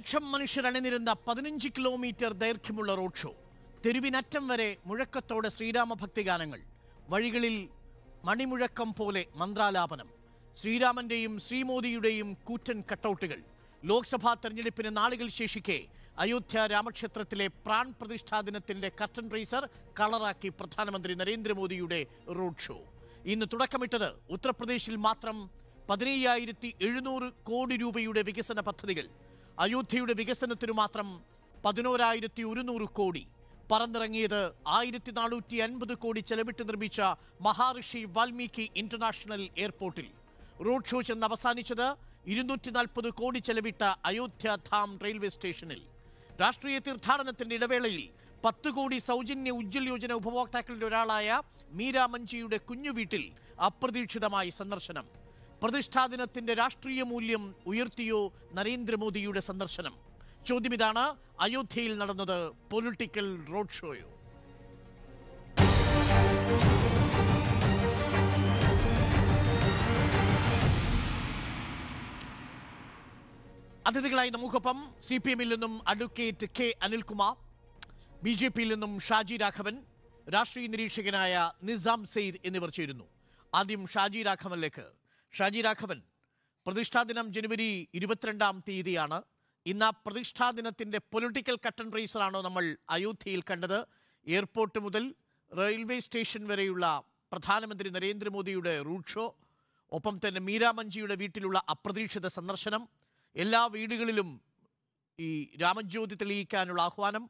ലക്ഷം മനുഷ്യർ അണിനിരുന്ന പതിനഞ്ച് കിലോമീറ്റർ ദൈർഘ്യമുള്ള റോഡ് ഷോ തെരുവിനറ്റം വരെ മുഴക്കത്തോടെ ശ്രീരാമ ഭക്തിഗാനങ്ങൾ വഴികളിൽ മണിമുഴക്കം പോലെ മന്ത്രാലാപനം ശ്രീരാമന്റെയും ശ്രീമോദിയുടെയും കൂറ്റൻ കട്ടൗട്ടുകൾ ലോക്സഭാ തെരഞ്ഞെടുപ്പിന് നാളുകൾ ശേഷിക്കെ അയോധ്യ രാമക്ഷേത്രത്തിലെ പ്രാൺ പ്രതിഷ്ഠാ ദിനത്തിന്റെ കർട്ടൻ റേസർ കളറാക്കി പ്രധാനമന്ത്രി നരേന്ദ്രമോദിയുടെ റോഡ് ഷോ ഇന്ന് തുടക്കമിട്ടത് ഉത്തർപ്രദേശിൽ മാത്രം പതിനയ്യായിരത്തി എഴുന്നൂറ് കോടി രൂപയുടെ വികസന പദ്ധതികൾ അയോധ്യയുടെ വികസനത്തിനു മാത്രം പതിനോരായിരത്തി ഒരുന്നൂറ് കോടി പറന്നിറങ്ങിയത് ആയിരത്തി നാനൂറ്റി അൻപത് കോടി ചെലവിട്ട് നിർമ്മിച്ച മഹാഋഷി വാൽമീകി ഇന്റർനാഷണൽ എയർപോർട്ടിൽ റോഡ് ഷോ ചെന്ന് അവസാനിച്ചത് ഇരുന്നൂറ്റി നാൽപ്പത് കോടി ചെലവിട്ട അയോധ്യ ധാം റെയിൽവേ സ്റ്റേഷനിൽ രാഷ്ട്രീയ തീർത്ഥാടനത്തിന്റെ ഇടവേളയിൽ പത്ത് കോടി സൗജന്യ ഉജ്ജ്വൽ യോജന ഉപഭോക്താക്കളിൽ ഒരാളായ മീരാമഞ്ചിയുടെ മഞ്ജിയുടെ കുഞ്ഞു വീട്ടിൽ അപ്രതീക്ഷിതമായി സന്ദർശനം പ്രതിഷ്ഠാ ദിനത്തിന്റെ രാഷ്ട്രീയ മൂല്യം ഉയർത്തിയോ നരേന്ദ്രമോദിയുടെ സന്ദർശനം ചോദ്യം ഇതാണ് അയോധ്യയിൽ നടന്നത് പൊളിറ്റിക്കൽ റോഡ് ഷോയോ അതിഥികളായി നമുക്കൊപ്പം സി പി എമ്മിൽ നിന്നും advocate K Anilkumar B J പിയിൽ നിന്നും ഷാജി രാഘവൻ രാഷ്ട്രീയ നിരീക്ഷകനായ നിസാം സെയ്ദ് എന്നിവർ ചേരുന്നു ആദ്യം ഷാജി രാഘവനിലേക്ക് ഷാജി രാഘവൻ ദിനം ജനുവരി ഇരുപത്തിരണ്ടാം തീയതിയാണ് ഇന്ന് ആ ദിനത്തിൻ്റെ പൊളിറ്റിക്കൽ കട്ടൺ റേസറാണ് നമ്മൾ അയോധ്യയിൽ കണ്ടത് എയർപോർട്ട് മുതൽ റെയിൽവേ സ്റ്റേഷൻ വരെയുള്ള പ്രധാനമന്ത്രി നരേന്ദ്രമോദിയുടെ റൂട്ട് ഷോ ഒപ്പം തന്നെ മീരാമഞ്ചിയുടെ വീട്ടിലുള്ള അപ്രതീക്ഷിത സന്ദർശനം എല്ലാ വീടുകളിലും ഈ രാമജ്യോതി തെളിയിക്കാനുള്ള ആഹ്വാനം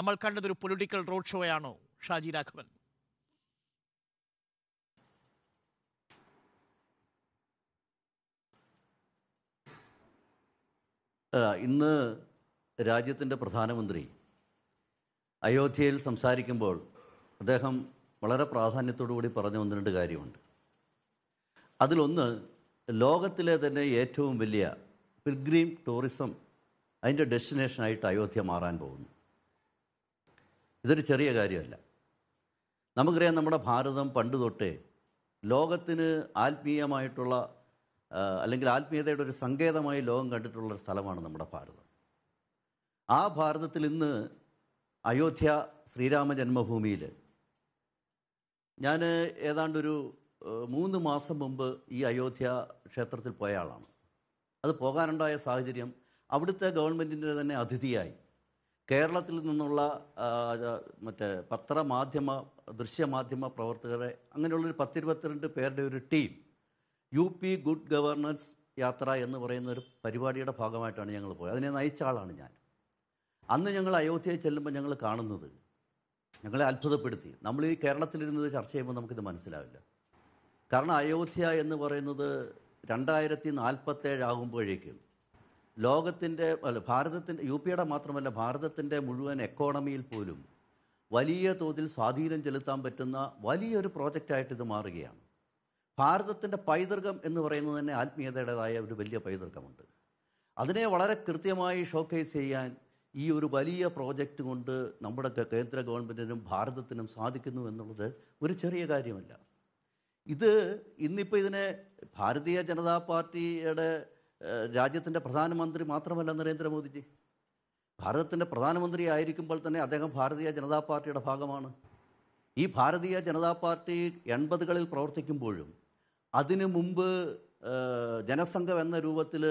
നമ്മൾ കണ്ടതൊരു പൊളിറ്റിക്കൽ റോഡ് ഷോയാണോ ഷാജി രാഘവൻ ഇന്ന് രാജ്യത്തിൻ്റെ പ്രധാനമന്ത്രി അയോധ്യയിൽ സംസാരിക്കുമ്പോൾ അദ്ദേഹം വളരെ പ്രാധാന്യത്തോടുകൂടി പറഞ്ഞു ഒന്ന് രണ്ട് കാര്യമുണ്ട് അതിലൊന്ന് ലോകത്തിലെ തന്നെ ഏറ്റവും വലിയ പിൽഗ്രീം ടൂറിസം അതിൻ്റെ ഡെസ്റ്റിനേഷനായിട്ട് അയോധ്യ മാറാൻ പോകുന്നു ഇതൊരു ചെറിയ കാര്യമല്ല നമുക്കറിയാം നമ്മുടെ ഭാരതം പണ്ട് തൊട്ടേ ലോകത്തിന് ആത്മീയമായിട്ടുള്ള അല്ലെങ്കിൽ ആത്മീയതയുടെ ഒരു സങ്കേതമായി ലോകം കണ്ടിട്ടുള്ള ഒരു സ്ഥലമാണ് നമ്മുടെ ഭാരതം ആ ഭാരതത്തിൽ ഇന്ന് അയോധ്യ ശ്രീരാമ ജന്മഭൂമിയിൽ ഞാൻ ഏതാണ്ടൊരു മൂന്ന് മാസം മുമ്പ് ഈ അയോധ്യ ക്ഷേത്രത്തിൽ പോയ ആളാണ് അത് പോകാനുണ്ടായ സാഹചര്യം അവിടുത്തെ ഗവൺമെൻറ്റിൻ്റെ തന്നെ അതിഥിയായി കേരളത്തിൽ നിന്നുള്ള മറ്റേ പത്രമാധ്യമ ദൃശ്യമാധ്യമ പ്രവർത്തകരെ അങ്ങനെയുള്ളൊരു പത്തിരുപത്തിരണ്ട് പേരുടെ ഒരു team U P good governance യാത്ര എന്ന് പറയുന്ന ഒരു പരിപാടിയുടെ ഭാഗമായിട്ടാണ് ഞങ്ങൾ പോയത് അതിനെ നയിച്ച ആളാണ് ഞാൻ അന്ന് ഞങ്ങൾ അയോധ്യയിൽ ചെല്ലുമ്പോൾ ഞങ്ങൾ കാണുന്നത് ഞങ്ങളെ അത്ഭുതപ്പെടുത്തി നമ്മൾ ഈ കേരളത്തിലിരുന്നത് ചർച്ച ചെയ്യുമ്പോൾ നമുക്കിത് മനസ്സിലാവില്ല കാരണം അയോധ്യ എന്ന് പറയുന്നത് രണ്ടായിരത്തി നാൽപ്പത്തേഴാകുമ്പോഴേക്കും ലോകത്തിൻ്റെ അല്ല ഭാരതത്തിൻ്റെ യു പിയുടെ മാത്രമല്ല ഭാരതത്തിൻ്റെ മുഴുവൻ എക്കോണമിയിൽ പോലും വലിയ തോതിൽ സ്വാധീനം ചെലുത്താൻ പറ്റുന്ന വലിയൊരു പ്രോജക്റ്റായിട്ട് ഇത് മാറുകയാണ് ഭാരതത്തിൻ്റെ പൈതൃകം എന്ന് പറയുന്നത് തന്നെ ആത്മീയതയുടേതായ ഒരു വലിയ പൈതൃകമുണ്ട് അതിനെ വളരെ കൃത്യമായി ഷോക്കേസ് ചെയ്യാൻ ഈ ഒരു വലിയ പ്രോജക്റ്റ് കൊണ്ട് നമ്മുടെ കേന്ദ്ര ഗവൺമെൻറ്റിനും ഭാരതത്തിനും സാധിക്കുന്നു എന്നുള്ളത് ഒരു ചെറിയ കാര്യമല്ല ഇത് ഇന്നിപ്പോൾ ഇതിനെ ഭാരതീയ ജനതാ പാർട്ടിയുടെ രാജ്യത്തിൻ്റെ പ്രധാനമന്ത്രി മാത്രമല്ല നരേന്ദ്രമോദിജി ഭാരതത്തിൻ്റെ പ്രധാനമന്ത്രി ആയിരിക്കുമ്പോൾ തന്നെ അദ്ദേഹം ഭാരതീയ ജനതാ പാർട്ടിയുടെ ഭാഗമാണ് ഈ ഭാരതീയ ജനതാ പാർട്ടി എൺപതുകളിൽ പ്രവർത്തിക്കുമ്പോഴും അതിനു മുമ്പ് ജനസംഘം എന്ന രൂപത്തിൽ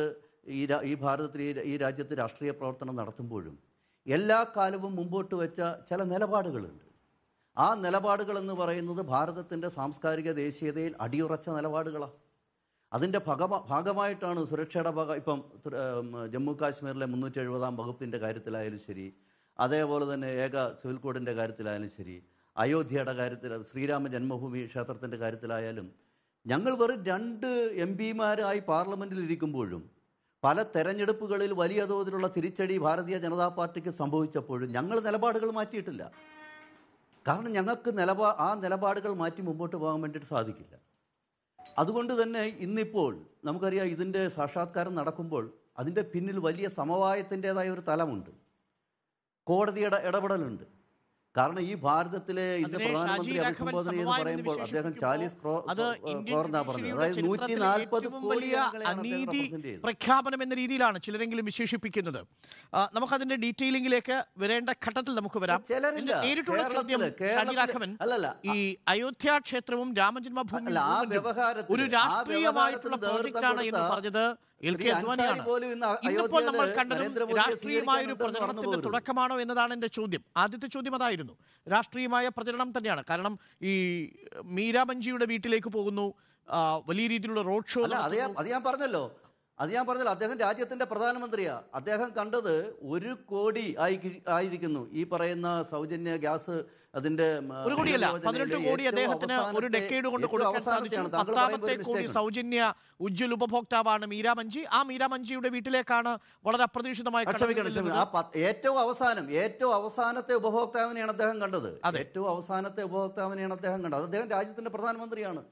ഈ ഈ ഭാരതത്തിൽ ഈ രാജ്യത്ത് രാഷ്ട്രീയ പ്രവർത്തനം നടത്തുമ്പോഴും എല്ലാ കാലവും മുമ്പോട്ട് വെച്ച ചില നിലപാടുകളുണ്ട് ആ നിലപാടുകൾ എന്ന് പറയുന്നത് ഭാരതത്തിൻ്റെ സാംസ്കാരിക ദേശീയതയിൽ അടിയുറച്ച നിലപാടുകളാണ് അതിൻ്റെ ഭാഗമ ഭാഗമായിട്ടാണ് സുരക്ഷയുടെ ഭാഗം ഇപ്പം ജമ്മു കാശ്മീരിലെ മുന്നൂറ്റി എഴുപതാം വകുപ്പിൻ്റെ കാര്യത്തിലായാലും ശരി അതേപോലെ തന്നെ ഏക സിവിൽ കോഡിൻ്റെ കാര്യത്തിലായാലും ശരി അയോധ്യയുടെ കാര്യത്തിൽ ശ്രീരാമ ജന്മഭൂമി ക്ഷേത്രത്തിൻ്റെ കാര്യത്തിലായാലും ഞങ്ങൾ വെറും രണ്ട് എം പിമാരായി പാർലമെൻറ്റിൽ ഇരിക്കുമ്പോഴും പല തെരഞ്ഞെടുപ്പുകളിൽ വലിയ തോതിലുള്ള തിരിച്ചടി ഭാരതീയ ജനതാ പാർട്ടിക്ക് സംഭവിച്ചപ്പോഴും ഞങ്ങൾ നിലപാടുകൾ മാറ്റിയിട്ടില്ല കാരണം ഞങ്ങൾക്ക് നിലപാ ആ നിലപാടുകൾ മാറ്റി മുമ്പോട്ട് പോകാൻ വേണ്ടിയിട്ട് സാധിക്കില്ല അതുകൊണ്ട് തന്നെ ഇന്നിപ്പോൾ നമുക്കറിയാം ഇതിൻ്റെ സാക്ഷാത്കാരം നടക്കുമ്പോൾ അതിൻ്റെ പിന്നിൽ വലിയ സമവായത്തിൻ്റേതായ ഒരു തലമുണ്ട് കോടതിയുടെ ഇടപെടലുണ്ട് കാരണം ഈ ഭാരതത്തിലെ ഇന്ന് പ്രധാനമന്ത്രി അഭിസംബോധന എന്ന് പറയുമ്പോൾ അദ്ദേഹം ചാലീസ് ക്രോർന്നാ പറഞ്ഞത് അതായത് നൂറ്റി നാൽപ്പത് വലിയ അനീതി പ്രഖ്യാപനം എന്ന രീതിയിലാണ് ചിലരെങ്കിലും വിശേഷിപ്പിക്കുന്നത് നമുക്കതിന്റെ ഡീറ്റെയിലിംഗിലേക്ക് വരേണ്ട ഘട്ടത്തിൽ നമുക്ക് വരാം ചോദ്യം ഈ അയോധ്യ ക്ഷേത്രവും രാമജന്മഭൂമി ഒരു രാഷ്ട്രീയമായിട്ടുള്ള ആണ് എന്ന് പറഞ്ഞത് നമ്മൾ ഒരു തുടക്കമാണോ എന്നതാണ് എന്റെ ചോദ്യം ആദ്യത്തെ ചോദ്യം അതായിരുന്നു രാഷ്ട്രീയമായ പ്രചരണം തന്നെയാണ് കാരണം ഈ മീരാമഞ്ചിയുടെ വീട്ടിലേക്ക് പോകുന്നു വലിയ രീതിയിലുള്ള റോഡ് ഷോ അത് ഞാൻ പറഞ്ഞല്ലോ അത് ഞാൻ പറഞ്ഞില്ല അദ്ദേഹം രാജ്യത്തിൻ്റെ പ്രധാനമന്ത്രിയാണ് അദ്ദേഹം കണ്ടത് ഒരു കോടി ആയി ആയിരിക്കുന്നു ഈ പറയുന്ന സൗജന്യ ഗ്യാസ് അതിന്റെ ഒരു കോടിയല്ല പതിനെട്ട് കോടി അദ്ദേഹത്തിന് ഒരു ഡെക്കേഡ് കൊണ്ട് കൊടുക്കാൻ സാധിച്ചു പത്താമത്തെ കോടി സൗജന്യ ഉജ്ജ്വല ഉപഭോക്താവാണ് മീരാമഞ്ചി ആ മീരാമഞ്ചിയുടെ വീട്ടിലേക്കാണ് വളരെ അപ്രതീക്ഷിതമായി ഏറ്റവും അവസാനം ഏറ്റവും അവസാനത്തെ ഉപഭോക്താവിനെയാണ് അദ്ദേഹം കണ്ടത് ഏറ്റവും അവസാനത്തെ ഉപഭോക്താവിനെയാണ് അദ്ദേഹം കണ്ടത് അദ്ദേഹം രാജ്യത്തിന്റെ പ്രധാനമന്ത്രിയാണ്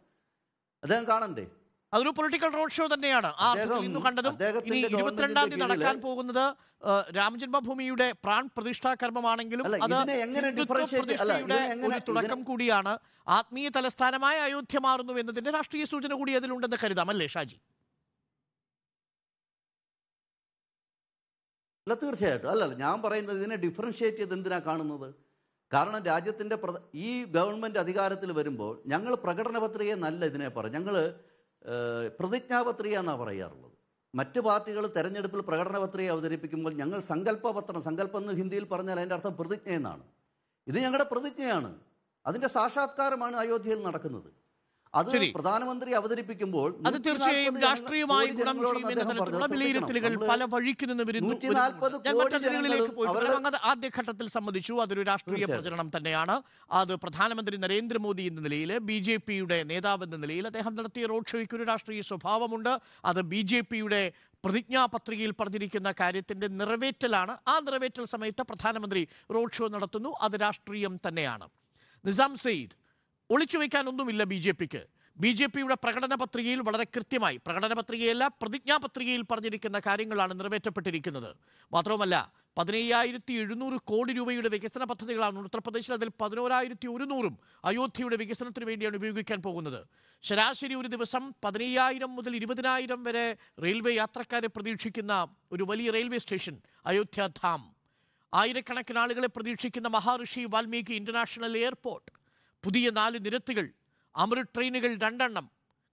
അദ്ദേഹം കാണണ്ടേ അതൊരു പൊളിറ്റിക്കൽ റോഡ് ഷോ തന്നെയാണ് ആ ഇന്ന് കണ്ടതും ഇനി ഇരുപത്തിരണ്ടാം തീയതി നടക്കാൻ പോകുന്നത് രാമജന്മഭൂമിയുടെ പ്രാൺ പ്രതിഷ്ഠാ കർമ്മമാണെങ്കിലും അത് പ്രതിഷ്ഠയുടെ ഒരു തുടക്കം കൂടിയാണ് ആത്മീയ തലസ്ഥാനമായ അയോധ്യ മാറുന്നു എന്നതിന്റെ രാഷ്ട്രീയ സൂചന കൂടി അതിലുണ്ടെന്ന് കരുതാം അല്ലേ ഷാജി അല്ല തീർച്ചയായിട്ടും അല്ലല്ല ഞാൻ പറയുന്നത് ഇതിനെ ഡിഫറൻഷ്യേറ്റ് ചെയ്ത് എന്തിനാണ് കാണുന്നത് കാരണം രാജ്യത്തിൻ്റെ ഈ ഗവൺമെൻറ് അധികാരത്തിൽ വരുമ്പോൾ ഞങ്ങൾ പ്രകടന നല്ല ഇതിനെ പറയും ഞങ്ങൾ പ്രതിജ്ഞാപത്രിക എന്നാണ് പറയാറുള്ളത് മറ്റ് പാർട്ടികൾ തെരഞ്ഞെടുപ്പിൽ പ്രകടനപത്രിക അവതരിപ്പിക്കുമ്പോൾ ഞങ്ങൾ സങ്കല്പപത്രം സങ്കല്പം എന്ന് ഹിന്ദിയിൽ പറഞ്ഞാൽ അതിൻ്റെ അർത്ഥം പ്രതിജ്ഞ എന്നാണ് ഇത് ഞങ്ങളുടെ പ്രതിജ്ഞയാണ് അതിൻ്റെ സാക്ഷാത്കാരമാണ് അയോധ്യയിൽ നടക്കുന്നത് അത് പ്രധാനമന്ത്രി അവതരിപ്പിക്കുമ്പോൾ അത് തീർച്ചയായും രാഷ്ട്രീയമായി ഗുണം വിലയിരുത്തലുകൾ പല വഴിക്ക് നിന്ന് പദ്ധതികളിലേക്ക് ആദ്യ ഘട്ടത്തിൽ സംബന്ധിച്ചു അതൊരു രാഷ്ട്രീയ പ്രചരണം തന്നെയാണ് അത് പ്രധാനമന്ത്രി നരേന്ദ്രമോദി എന്ന നിലയിൽ ബി ജെ പിയുടെ നേതാവെന്ന നിലയിൽ അദ്ദേഹം നടത്തിയ റോഡ് ഷോയ്ക്ക് ഒരു രാഷ്ട്രീയ സ്വഭാവമുണ്ട് അത് ബി ജെ പിയുടെ പ്രതിജ്ഞാപത്രികയിൽ പറഞ്ഞിരിക്കുന്ന കാര്യത്തിന്റെ നിറവേറ്റലാണ് ആ നിറവേറ്റൽ സമയത്ത് പ്രധാനമന്ത്രി റോഡ് ഷോ നടത്തുന്നു അത് രാഷ്ട്രീയം തന്നെയാണ് നിസാം സെയ്ദ് ഒളിച്ചു വയ്ക്കാനൊന്നുമില്ല ബി ജെ പിക്ക് ബി ജെ പിയുടെ പ്രകടന പത്രികയിൽ വളരെ കൃത്യമായി പ്രകടന പത്രികയല്ല പ്രതിജ്ഞാപത്രികയിൽ പറഞ്ഞിരിക്കുന്ന കാര്യങ്ങളാണ് നിറവേറ്റപ്പെട്ടിരിക്കുന്നത് മാത്രവുമല്ല പതിനയ്യായിരത്തി എഴുന്നൂറ് കോടി രൂപയുടെ വികസന പദ്ധതികളാണ് ഉത്തർപ്രദേശിൽ അതിൽ പതിനോരായിരത്തി ഒരുന്നൂറും അയോധ്യയുടെ വികസനത്തിന് വേണ്ടിയാണ് ഉപയോഗിക്കാൻ പോകുന്നത് ശരാശരി ഒരു ദിവസം പതിനയ്യായിരം മുതൽ ഇരുപതിനായിരം വരെ റെയിൽവേ യാത്രക്കാരെ പ്രതീക്ഷിക്കുന്ന ഒരു വലിയ റെയിൽവേ സ്റ്റേഷൻ അയോധ്യ ധാം ആയിരക്കണക്കിന് ആളുകളെ പ്രതീക്ഷിക്കുന്ന മഹാഋഷി വാൽമീകി ഇന്റർനാഷണൽ എയർപോർട്ട് പുതിയ നാല് നിരത്തുകൾ അമൃത് ട്രെയിനുകൾ രണ്ടെണ്ണം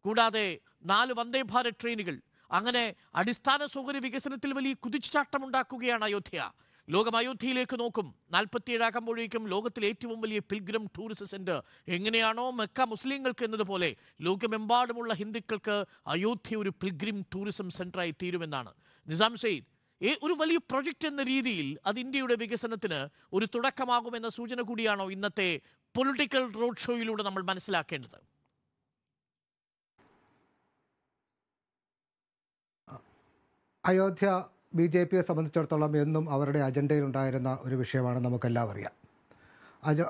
കൂടാതെ നാല് വന്ദേ ഭാരത് ട്രെയിനുകൾ അങ്ങനെ അടിസ്ഥാന സൗകര്യ വികസനത്തിൽ വലിയ ഉണ്ടാക്കുകയാണ് അയോധ്യ ലോകം അയോധ്യയിലേക്ക് നോക്കും നാൽപ്പത്തിയേഴാകുമ്പോഴേക്കും ലോകത്തിലെ ഏറ്റവും വലിയ പിൽഗ്രം ടൂറിസ്റ്റ് സെന്റർ എങ്ങനെയാണോ മെക്ക മുസ്ലിങ്ങൾക്ക് എന്നതുപോലെ ലോകമെമ്പാടുമുള്ള ഹിന്ദുക്കൾക്ക് അയോധ്യ ഒരു പിൽഗ്രിം ടൂറിസം സെന്ററായി തീരുമെന്നാണ് നിസാം സെയ്ദ് ഒരു വലിയ പ്രൊജക്റ്റ് എന്ന രീതിയിൽ അത് ഇന്ത്യയുടെ വികസനത്തിന് ഒരു തുടക്കമാകുമെന്ന സൂചന കൂടിയാണോ ഇന്നത്തെ പൊളിറ്റിക്കൽ റോഡ് ഷോയിലൂടെ നമ്മൾ മനസ്സിലാക്കേണ്ടത് അയോധ്യ ബി ജെ പിയെ സംബന്ധിച്ചിടത്തോളം എന്നും അവരുടെ അജണ്ടയിലുണ്ടായിരുന്ന ഒരു വിഷയമാണ് നമുക്കെല്ലാം അറിയാം അജ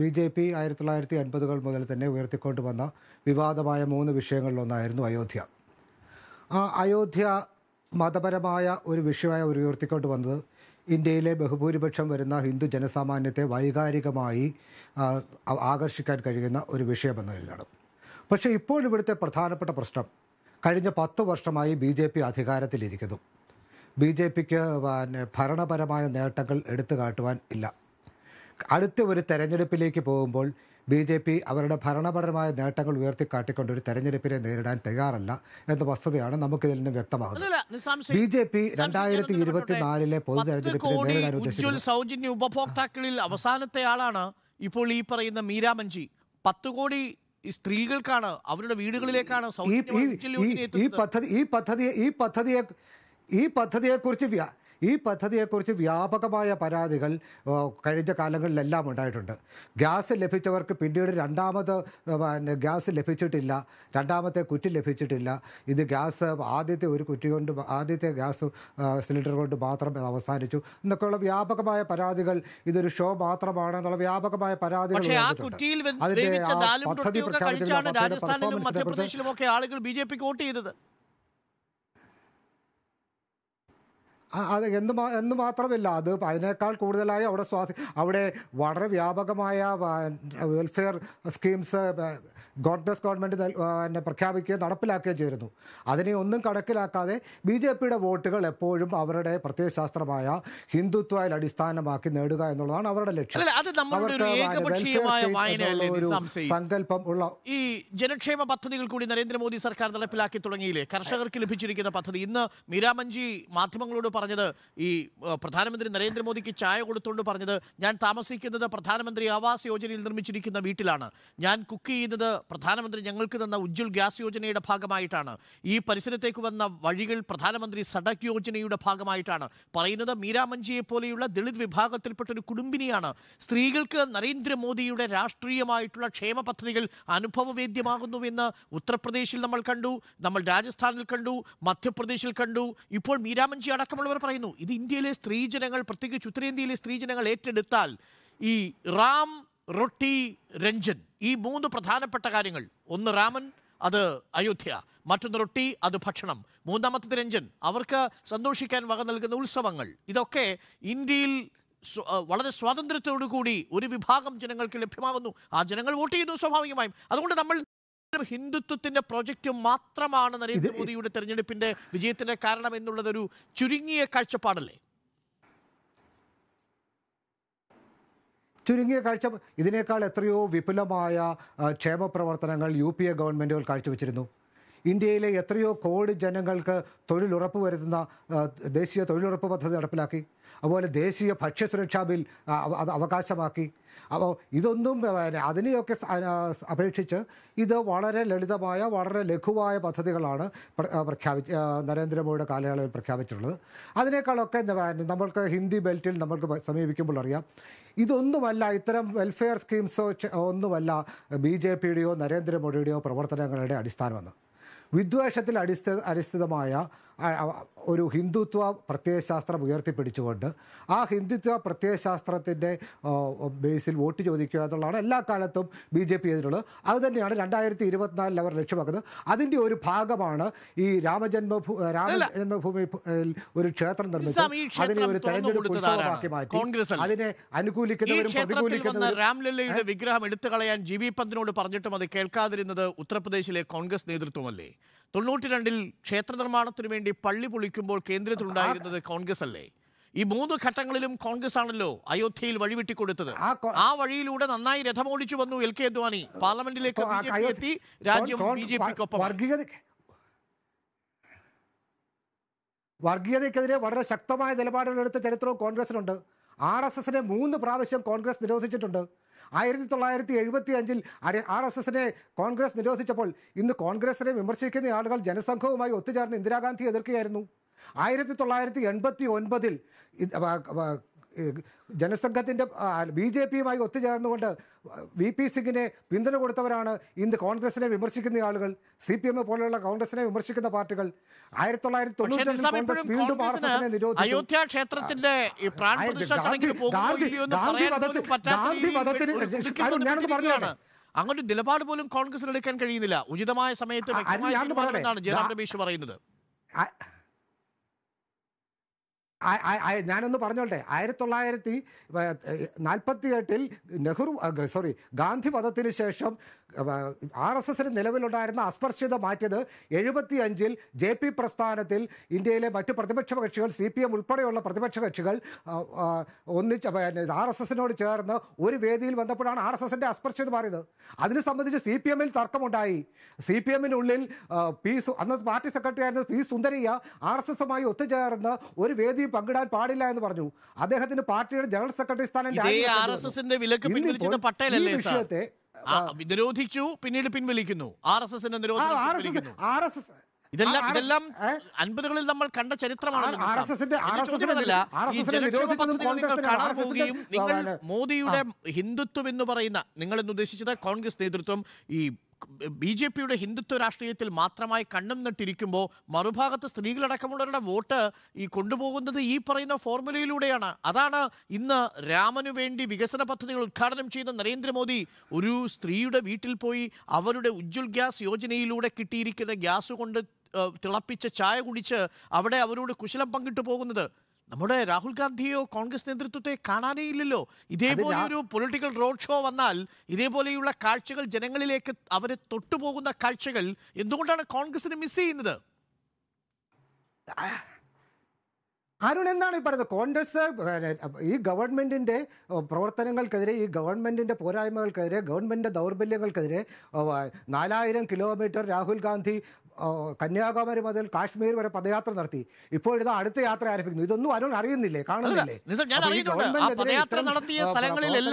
ബി ജെ പി ആയിരത്തി തൊള്ളായിരത്തി അൻപതുകൾ മുതൽ തന്നെ ഉയർത്തിക്കൊണ്ട് വന്ന വിവാദമായ മൂന്ന് വിഷയങ്ങളിലൊന്നായിരുന്നു അയോധ്യ ആ അയോധ്യ മതപരമായ ഒരു വിഷയമായി ഉയർത്തിക്കൊണ്ട് വന്നത് ഇന്ത്യയിലെ ബഹുഭൂരിപക്ഷം വരുന്ന ഹിന്ദു ജനസാമാന്യത്തെ വൈകാരികമായി ആകർഷിക്കാൻ കഴിയുന്ന ഒരു വിഷയമെന്ന നിലയിലാണ് പക്ഷേ ഇപ്പോൾ ഇവിടുത്തെ പ്രധാനപ്പെട്ട പ്രശ്നം കഴിഞ്ഞ പത്ത് വർഷമായി ബി ജെ പി അധികാരത്തിലിരിക്കുന്നു ബി ജെ പിക്ക് ഭരണപരമായ നേട്ടങ്ങൾ എടുത്തു കാട്ടുവാൻ ഇല്ല അടുത്ത ഒരു തെരഞ്ഞെടുപ്പിലേക്ക് പോകുമ്പോൾ ബി ജെ പി അവരുടെ ഭരണപരമായ നേട്ടങ്ങൾ ഉയർത്തിക്കാട്ടിക്കൊണ്ട് ഒരു തെരഞ്ഞെടുപ്പിനെ നേരിടാൻ തയ്യാറല്ല എന്ന വസ്തുതയാണ് നമുക്കിതിൽ നിന്നും വ്യക്തമാകുന്നത് ബി ജെ പി രണ്ടായിരത്തി ഇരുപത്തിനാലിലെ പൊതു തെരഞ്ഞെടുപ്പിനെ സൗജന്യ ഉപഭോക്താക്കളിൽ അവസാനത്തെ ആളാണ് ഇപ്പോൾ ഈ പറയുന്ന മീരാമഞ്ചി പത്ത് കോടി സ്ത്രീകൾക്കാണ് അവരുടെ വീടുകളിലേക്കാണ് ഈ പദ്ധതി ഈ പദ്ധതിയെ ഈ പദ്ധതിയെ ഈ പദ്ധതിയെക്കുറിച്ച് ഈ പദ്ധതിയെക്കുറിച്ച് വ്യാപകമായ പരാതികൾ കഴിഞ്ഞ കാലങ്ങളിലെല്ലാം ഉണ്ടായിട്ടുണ്ട് ഗ്യാസ് ലഭിച്ചവർക്ക് പിന്നീട് രണ്ടാമത് ഗ്യാസ് ലഭിച്ചിട്ടില്ല രണ്ടാമത്തെ കുറ്റി ലഭിച്ചിട്ടില്ല ഇത് ഗ്യാസ് ആദ്യത്തെ ഒരു കുറ്റി കൊണ്ട് ആദ്യത്തെ ഗ്യാസ് സിലിണ്ടർ കൊണ്ട് മാത്രം അവസാനിച്ചു എന്നൊക്കെയുള്ള വ്യാപകമായ പരാതികൾ ഇതൊരു ഷോ മാത്രമാണ് എന്നുള്ള വ്യാപകമായ പരാതികൾ അതിന്റെ പദ്ധതി പ്രഖ്യാപനത്തിലും ആളുകൾ ബി ജെ പിക്ക് വോട്ട് ചെയ്തത് അത് എന്ത് എന്ന് മാത്രമല്ല അത് അതിനേക്കാൾ കൂടുതലായി അവിടെ സ്വാധീ അവിടെ വളരെ വ്യാപകമായ വെൽഫെയർ സ്കീംസ് കോൺഗ്രസ് ഗവൺമെൻറ് എന്നെ പ്രഖ്യാപിക്കുകയും നടപ്പിലാക്കുകയും ചെയ്തിരുന്നു അതിനെ ഒന്നും കണക്കിലാക്കാതെ ബി ജെ പിയുടെ വോട്ടുകൾ എപ്പോഴും അവരുടെ പ്രത്യയശാസ്ത്രമായ ഹിന്ദുത്വയിൽ അടിസ്ഥാനമാക്കി നേടുക എന്നുള്ളതാണ് അവരുടെ ലക്ഷ്യം സങ്കല്പം ഉള്ള ഈ ജനക്ഷേമ പദ്ധതികൾ കൂടി നരേന്ദ്രമോദി സർക്കാർ നടപ്പിലാക്കി തുടങ്ങിയില്ലേ കർഷകർക്ക് ലഭിച്ചിരിക്കുന്ന പദ്ധതി ഇന്ന് മീരാമഞ്ചി മാധ്യമങ്ങളോട് പറഞ്ഞത് ഈ പ്രധാനമന്ത്രി നരേന്ദ്രമോദിക്ക് ചായ കൊടുത്തുകൊണ്ട് പറഞ്ഞത് ഞാൻ താമസിക്കുന്നത് പ്രധാനമന്ത്രി ആവാസ് യോജനയിൽ നിർമ്മിച്ചിരിക്കുന്ന വീട്ടിലാണ് ഞാൻ കുക്ക് ചെയ്യുന്നത് പ്രധാനമന്ത്രി ഞങ്ങൾക്ക് തന്ന ഉജ്ജ്വൽ ഗ്യാസ് യോജനയുടെ ഭാഗമായിട്ടാണ് ഈ പരിസരത്തേക്ക് വന്ന വഴികൾ പ്രധാനമന്ത്രി സഡക് യോജനയുടെ ഭാഗമായിട്ടാണ് പറയുന്നത് മീരാമഞ്ചിയെ പോലെയുള്ള ദളിത് വിഭാഗത്തിൽപ്പെട്ട ഒരു കുടുംബിനിയാണ് സ്ത്രീകൾക്ക് നരേന്ദ്രമോദിയുടെ രാഷ്ട്രീയമായിട്ടുള്ള ക്ഷേമ പദ്ധതികൾ അനുഭവവേദ്യമാകുന്നുവെന്ന് ഉത്തർപ്രദേശിൽ നമ്മൾ കണ്ടു നമ്മൾ രാജസ്ഥാനിൽ കണ്ടു മധ്യപ്രദേശിൽ കണ്ടു ഇപ്പോൾ മീരാമഞ്ചി അടക്കമുള്ളവർ പറയുന്നു ഇത് ഇന്ത്യയിലെ സ്ത്രീജനങ്ങൾ പ്രത്യേകിച്ച് ഉത്തരേന്ത്യയിലെ സ്ത്രീജനങ്ങൾ ഏറ്റെടുത്താൽ ഈ റാം റൊട്ടി രഞ്ജൻ ഈ മൂന്ന് പ്രധാനപ്പെട്ട കാര്യങ്ങൾ ഒന്ന് രാമൻ അത് അയോധ്യ മറ്റൊന്ന് റൊട്ടി അത് ഭക്ഷണം മൂന്നാമത്തത് രഞ്ജൻ അവർക്ക് സന്തോഷിക്കാൻ വക നൽകുന്ന ഉത്സവങ്ങൾ ഇതൊക്കെ ഇന്ത്യയിൽ വളരെ സ്വാതന്ത്ര്യത്തോടു കൂടി ഒരു വിഭാഗം ജനങ്ങൾക്ക് ലഭ്യമാകുന്നു ആ ജനങ്ങൾ വോട്ട് ചെയ്യുന്നു സ്വാഭാവികമായും അതുകൊണ്ട് നമ്മൾ ഹിന്ദുത്വത്തിന്റെ പ്രോജക്റ്റ് മാത്രമാണ് നരേന്ദ്രമോദിയുടെ തെരഞ്ഞെടുപ്പിന്റെ വിജയത്തിന്റെ കാരണം എന്നുള്ളതൊരു ചുരുങ്ങിയ കാഴ്ചപ്പാടല്ലേ ചുരുങ്ങിയ കാഴ്ച ഇതിനേക്കാൾ എത്രയോ വിപുലമായ ക്ഷേമ പ്രവർത്തനങ്ങൾ യു പി എ ഗവൺമെൻറ്റുകൾ കാഴ്ചവെച്ചിരുന്നു ഇന്ത്യയിലെ എത്രയോ കോടി ജനങ്ങൾക്ക് തൊഴിലുറപ്പ് വരുത്തുന്ന ദേശീയ തൊഴിലുറപ്പ് പദ്ധതി നടപ്പിലാക്കി അതുപോലെ ദേശീയ ഭക്ഷ്യസുരക്ഷാ ബിൽ അത് അവകാശമാക്കി അപ്പോൾ ഇതൊന്നും അതിനെയൊക്കെ അപേക്ഷിച്ച് ഇത് വളരെ ലളിതമായ വളരെ ലഘുവായ പദ്ധതികളാണ് പ്രഖ്യാപിച്ച് നരേന്ദ്രമോദിയുടെ കാലയളവിൽ പ്രഖ്യാപിച്ചിട്ടുള്ളത് അതിനേക്കാളൊക്കെ നമ്മൾക്ക് ഹിന്ദി ബെൽറ്റിൽ നമ്മൾക്ക് സമീപിക്കുമ്പോൾ അറിയാം ഇതൊന്നുമല്ല ഇത്തരം വെൽഫെയർ സ്കീംസോ ഒന്നുമല്ല ബി ജെ പിയുടെയോ നരേന്ദ്രമോദിയുടെയോ പ്രവർത്തനങ്ങളുടെ അടിസ്ഥാനമെന്ന് വിദ്വേഷത്തിൽ അടിസ്ഥ അടിസ്ഥിതമായ ഒരു ഹിന്ദുത്വ പ്രത്യയശാസ്ത്രം ഉയർത്തിപ്പിടിച്ചുകൊണ്ട് ആ ഹിന്ദുത്വ പ്രത്യയശാസ്ത്രത്തിൻ്റെ ബേസിൽ വോട്ട് ചോദിക്കുക എന്നുള്ളതാണ് എല്ലാ കാലത്തും ബി ജെ പി ചെയ്തിട്ടുള്ളത് അതുതന്നെയാണ് രണ്ടായിരത്തി ഇരുപത്തിനാലിൽ അവർ ലക്ഷ്യമാക്കുന്നത് അതിൻ്റെ ഒരു ഭാഗമാണ് ഈ രാമജന്മഭൂ രാമജന്മഭൂമി ഒരു ക്ഷേത്രം നിർമ്മിച്ചു അതിനെ ഒരു തെരഞ്ഞെടുപ്പ് ഉത്സവമാക്കി മാറ്റി അതിനെ അനുകൂലിക്കുന്നവരും പ്രതികൂലിക്കുന്നവരും രാംലല്ലയുടെ വിഗ്രഹം എടുത്തു കളയാൻ ജി ബി പന്തിനോട് പറഞ്ഞിട്ടും അത് കേൾക്കാതിരുന്നത് ഉത്തർപ്രദേശിലെ കോൺഗ്രസ് നേതൃത്വമല്ലേ തൊണ്ണൂറ്റി രണ്ടിൽ ക്ഷേത്ര നിർമ്മാണത്തിന് വേണ്ടി പള്ളി പൊളിക്കുമ്പോൾ കേന്ദ്രത്തിലുണ്ടായിരുന്നത് കോൺഗ്രസ് അല്ലേ ഈ മൂന്ന് ഘട്ടങ്ങളിലും കോൺഗ്രസ് ആണല്ലോ അയോധ്യയിൽ വഴിവിട്ടിക്കൊടുത്തത് ആ വഴിയിലൂടെ നന്നായി രഥമോടിച്ചു വന്നു എൽ കെ അദ്വാനി പാർലമെന്റിലേക്ക് എത്തി രാജ്യം ബി ജെ പിക്കൊപ്പം വർഗീയതയ്ക്കെതിരെ വളരെ ശക്തമായ നിലപാടുകൾ ചരിത്രവും കോൺഗ്രസിനുണ്ട് ആർ എസ് എസിനെ മൂന്ന് പ്രാവശ്യം കോൺഗ്രസ് നിരോധിച്ചിട്ടുണ്ട് ആയിരത്തി തൊള്ളായിരത്തി എഴുപത്തി അഞ്ചിൽ ആർ എസ് എസിനെ കോൺഗ്രസ് നിരോധിച്ചപ്പോൾ ഇന്ന് കോൺഗ്രസിനെ വിമർശിക്കുന്ന ആളുകൾ ജനസംഘവുമായി ഒത്തുചേർന്ന് ഇന്ദിരാഗാന്ധി എതിർക്കുകയായിരുന്നു ആയിരത്തി തൊള്ളായിരത്തി എൺപത്തി ഒൻപതിൽ ജനസംഘത്തിൻ്റെ ബി ജെ പിയുമായി ഒത്തുചേർന്നുകൊണ്ട് വി പി സിംഗിനെ പിന്തുണ കൊടുത്തവരാണ് ഇന്ന് കോൺഗ്രസിനെ വിമർശിക്കുന്ന ആളുകൾ സി പി എം പോലെയുള്ള കോൺഗ്രസിനെ വിമർശിക്കുന്ന പാർട്ടികൾ ആയിരത്തി തൊള്ളായിരത്തി തൊണ്ണൂറ്റി രണ്ടിൽ അങ്ങനെ ഒരു നിലപാട് പോലും കോൺഗ്രസിൽ എടുക്കാൻ കഴിയുന്നില്ല ഉചിതമായ സമയത്ത് വ്യക്തമായി ജയറാം രമേശ് പറയുന്നത് ഞാനൊന്ന് പറഞ്ഞോട്ടെ ആയിരത്തി തൊള്ളായിരത്തി നാൽപ്പത്തി എട്ടിൽ നെഹ്റു സോറി ഗാന്ധി വധത്തിന് ശേഷം ആർ എസ് എസിന് നിലവിലുണ്ടായിരുന്ന അസ്പർശ്യത മാറ്റിയത് എഴുപത്തി അഞ്ചിൽ ജെ പി പ്രസ്ഥാനത്തിൽ ഇന്ത്യയിലെ മറ്റ് പ്രതിപക്ഷ കക്ഷികൾ സി പി എം ഉൾപ്പെടെയുള്ള പ്രതിപക്ഷ കക്ഷികൾ ഒന്നിച്ച് ആർ എസ് എസിനോട് ചേർന്ന് ഒരു വേദിയിൽ വന്നപ്പോഴാണ് ആർ എസ് എസിൻ്റെ അസ്പർശ്യത മാറിയത് അതിനെ സംബന്ധിച്ച് സി പി എമ്മിൽ തർക്കമുണ്ടായി സി പി എമ്മിനുള്ളിൽ പി അന്ന് പാർട്ടി സെക്രട്ടറി ആയിരുന്ന പി സുന്ദരയ്യ ആർ എസ് എസുമായി ഒത്തുചേർന്ന് ഒരു വേദി പങ്കിടാൻ പാടില്ല എന്ന് പറഞ്ഞു അദ്ദേഹത്തിന് പാർട്ടിയുടെ ജനറൽ സെക്രട്ടറി സ്ഥാനം ഈ വിഷയത്തെ നിരോധിച്ചു പിന്നീട് പിൻവലിക്കുന്നു ആർ എസ് എസിനെ നിരോധിച്ചു ഇതെല്ലാം ഇതെല്ലാം അൻപതുകളിൽ നമ്മൾ കണ്ട ചരിത്രമാണ് ആർ നിങ്ങൾ കാണാൻ നിങ്ങൾ മോദിയുടെ ഹിന്ദുത്വം എന്ന് പറയുന്ന നിങ്ങൾ ഇന്ന് ഉദ്ദേശിച്ചത് കോൺഗ്രസ് നേതൃത്വം ഈ ബി ജെ പിയുടെ ഹിന്ദുത്വ രാഷ്ട്രീയത്തിൽ മാത്രമായി കണ്ണും നട്ടിരിക്കുമ്പോൾ മറുഭാഗത്ത് സ്ത്രീകളടക്കമുള്ളവരുടെ വോട്ട് ഈ കൊണ്ടുപോകുന്നത് ഈ പറയുന്ന ഫോർമുലയിലൂടെയാണ് അതാണ് ഇന്ന് രാമനു വേണ്ടി വികസന പദ്ധതികൾ ഉദ്ഘാടനം ചെയ്യുന്ന നരേന്ദ്രമോദി ഒരു സ്ത്രീയുടെ വീട്ടിൽ പോയി അവരുടെ ഉജ്ജ്വൽ ഗ്യാസ് യോജനയിലൂടെ കിട്ടിയിരിക്കുന്ന ഗ്യാസ് കൊണ്ട് തിളപ്പിച്ച ചായ കുടിച്ച് അവിടെ അവരോട് കുശലം പങ്കിട്ടു പോകുന്നത് നമ്മുടെ രാഹുൽ ഗാന്ധിയോ കോൺഗ്രസ് നേതൃത്വത്തെ കാണാനേ ഇല്ലല്ലോ ഇതേപോലെ ഒരു പൊളിറ്റിക്കൽ റോഡ് ഷോ വന്നാൽ ഇതേപോലെയുള്ള കാഴ്ചകൾ ജനങ്ങളിലേക്ക് അവരെ തൊട്ടുപോകുന്ന കാഴ്ചകൾ എന്തുകൊണ്ടാണ് കോൺഗ്രസിന് മിസ് ചെയ്യുന്നത് അരുൺ എന്താണ് ഈ പറയുന്നത് കോൺഗ്രസ് ഈ ഗവൺമെന്റിന്റെ പ്രവർത്തനങ്ങൾക്കെതിരെ ഈ ഗവൺമെന്റിന്റെ പോരായ്മകൾക്കെതിരെ ഗവൺമെന്റിന്റെ ദൗർബല്യങ്ങൾക്കെതിരെ നാലായിരം കിലോമീറ്റർ രാഹുൽ ഗാന്ധി കന്യാകുമാരി മുതൽ കാശ്മീർ വരെ പദയാത്ര നടത്തി ഇപ്പോൾ ഇതാ അടുത്ത യാത്ര ആരംഭിക്കുന്നു ഇതൊന്നും അരുൺ അറിയുന്നില്ലേ കാണുന്നില്ലേ പദയാത്ര നടത്തിയ സ്ഥലങ്ങളിൽ